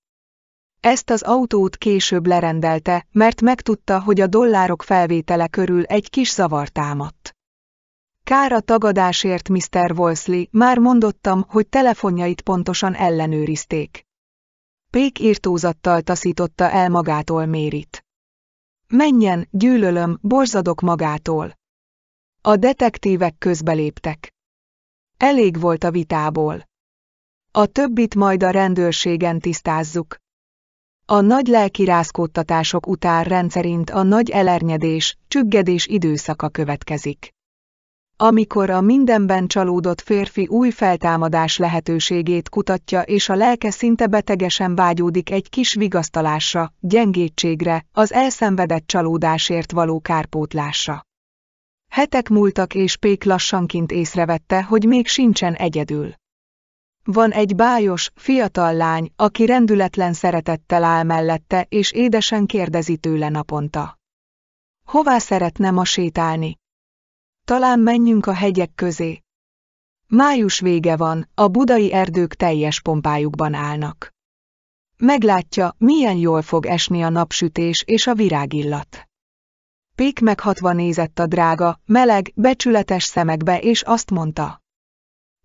Ezt az autót később lerendelte, mert megtudta, hogy a dollárok felvétele körül egy kis zavar támadt. Kár a tagadásért Mr. Wolseley, már mondottam, hogy telefonjait pontosan ellenőrizték. Pék írtózattal taszította el magától Mérit. Menjen, gyűlölöm, borzadok magától. A detektívek közbeléptek. Elég volt a vitából. A többit majd a rendőrségen tisztázzuk. A nagy lelki rázkódtatások után rendszerint a nagy elernyedés, csüggedés időszaka következik. Amikor a mindenben csalódott férfi új feltámadás lehetőségét kutatja és a lelke szinte betegesen vágyódik egy kis vigasztalásra, gyengétségre, az elszenvedett csalódásért való kárpótlásra. Hetek múltak és Pék lassanként észrevette, hogy még sincsen egyedül. Van egy bájos, fiatal lány, aki rendületlen szeretettel áll mellette és édesen kérdezi tőle naponta. Hová szeretne ma sétálni? Talán menjünk a hegyek közé. Május vége van, a budai erdők teljes pompájukban állnak. Meglátja, milyen jól fog esni a napsütés és a virágillat. Pék meghatva nézett a drága, meleg, becsületes szemekbe, és azt mondta.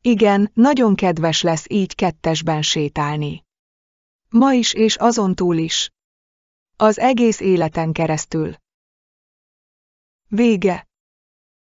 Igen, nagyon kedves lesz így kettesben sétálni. Ma is és azon túl is. Az egész életen keresztül. Vége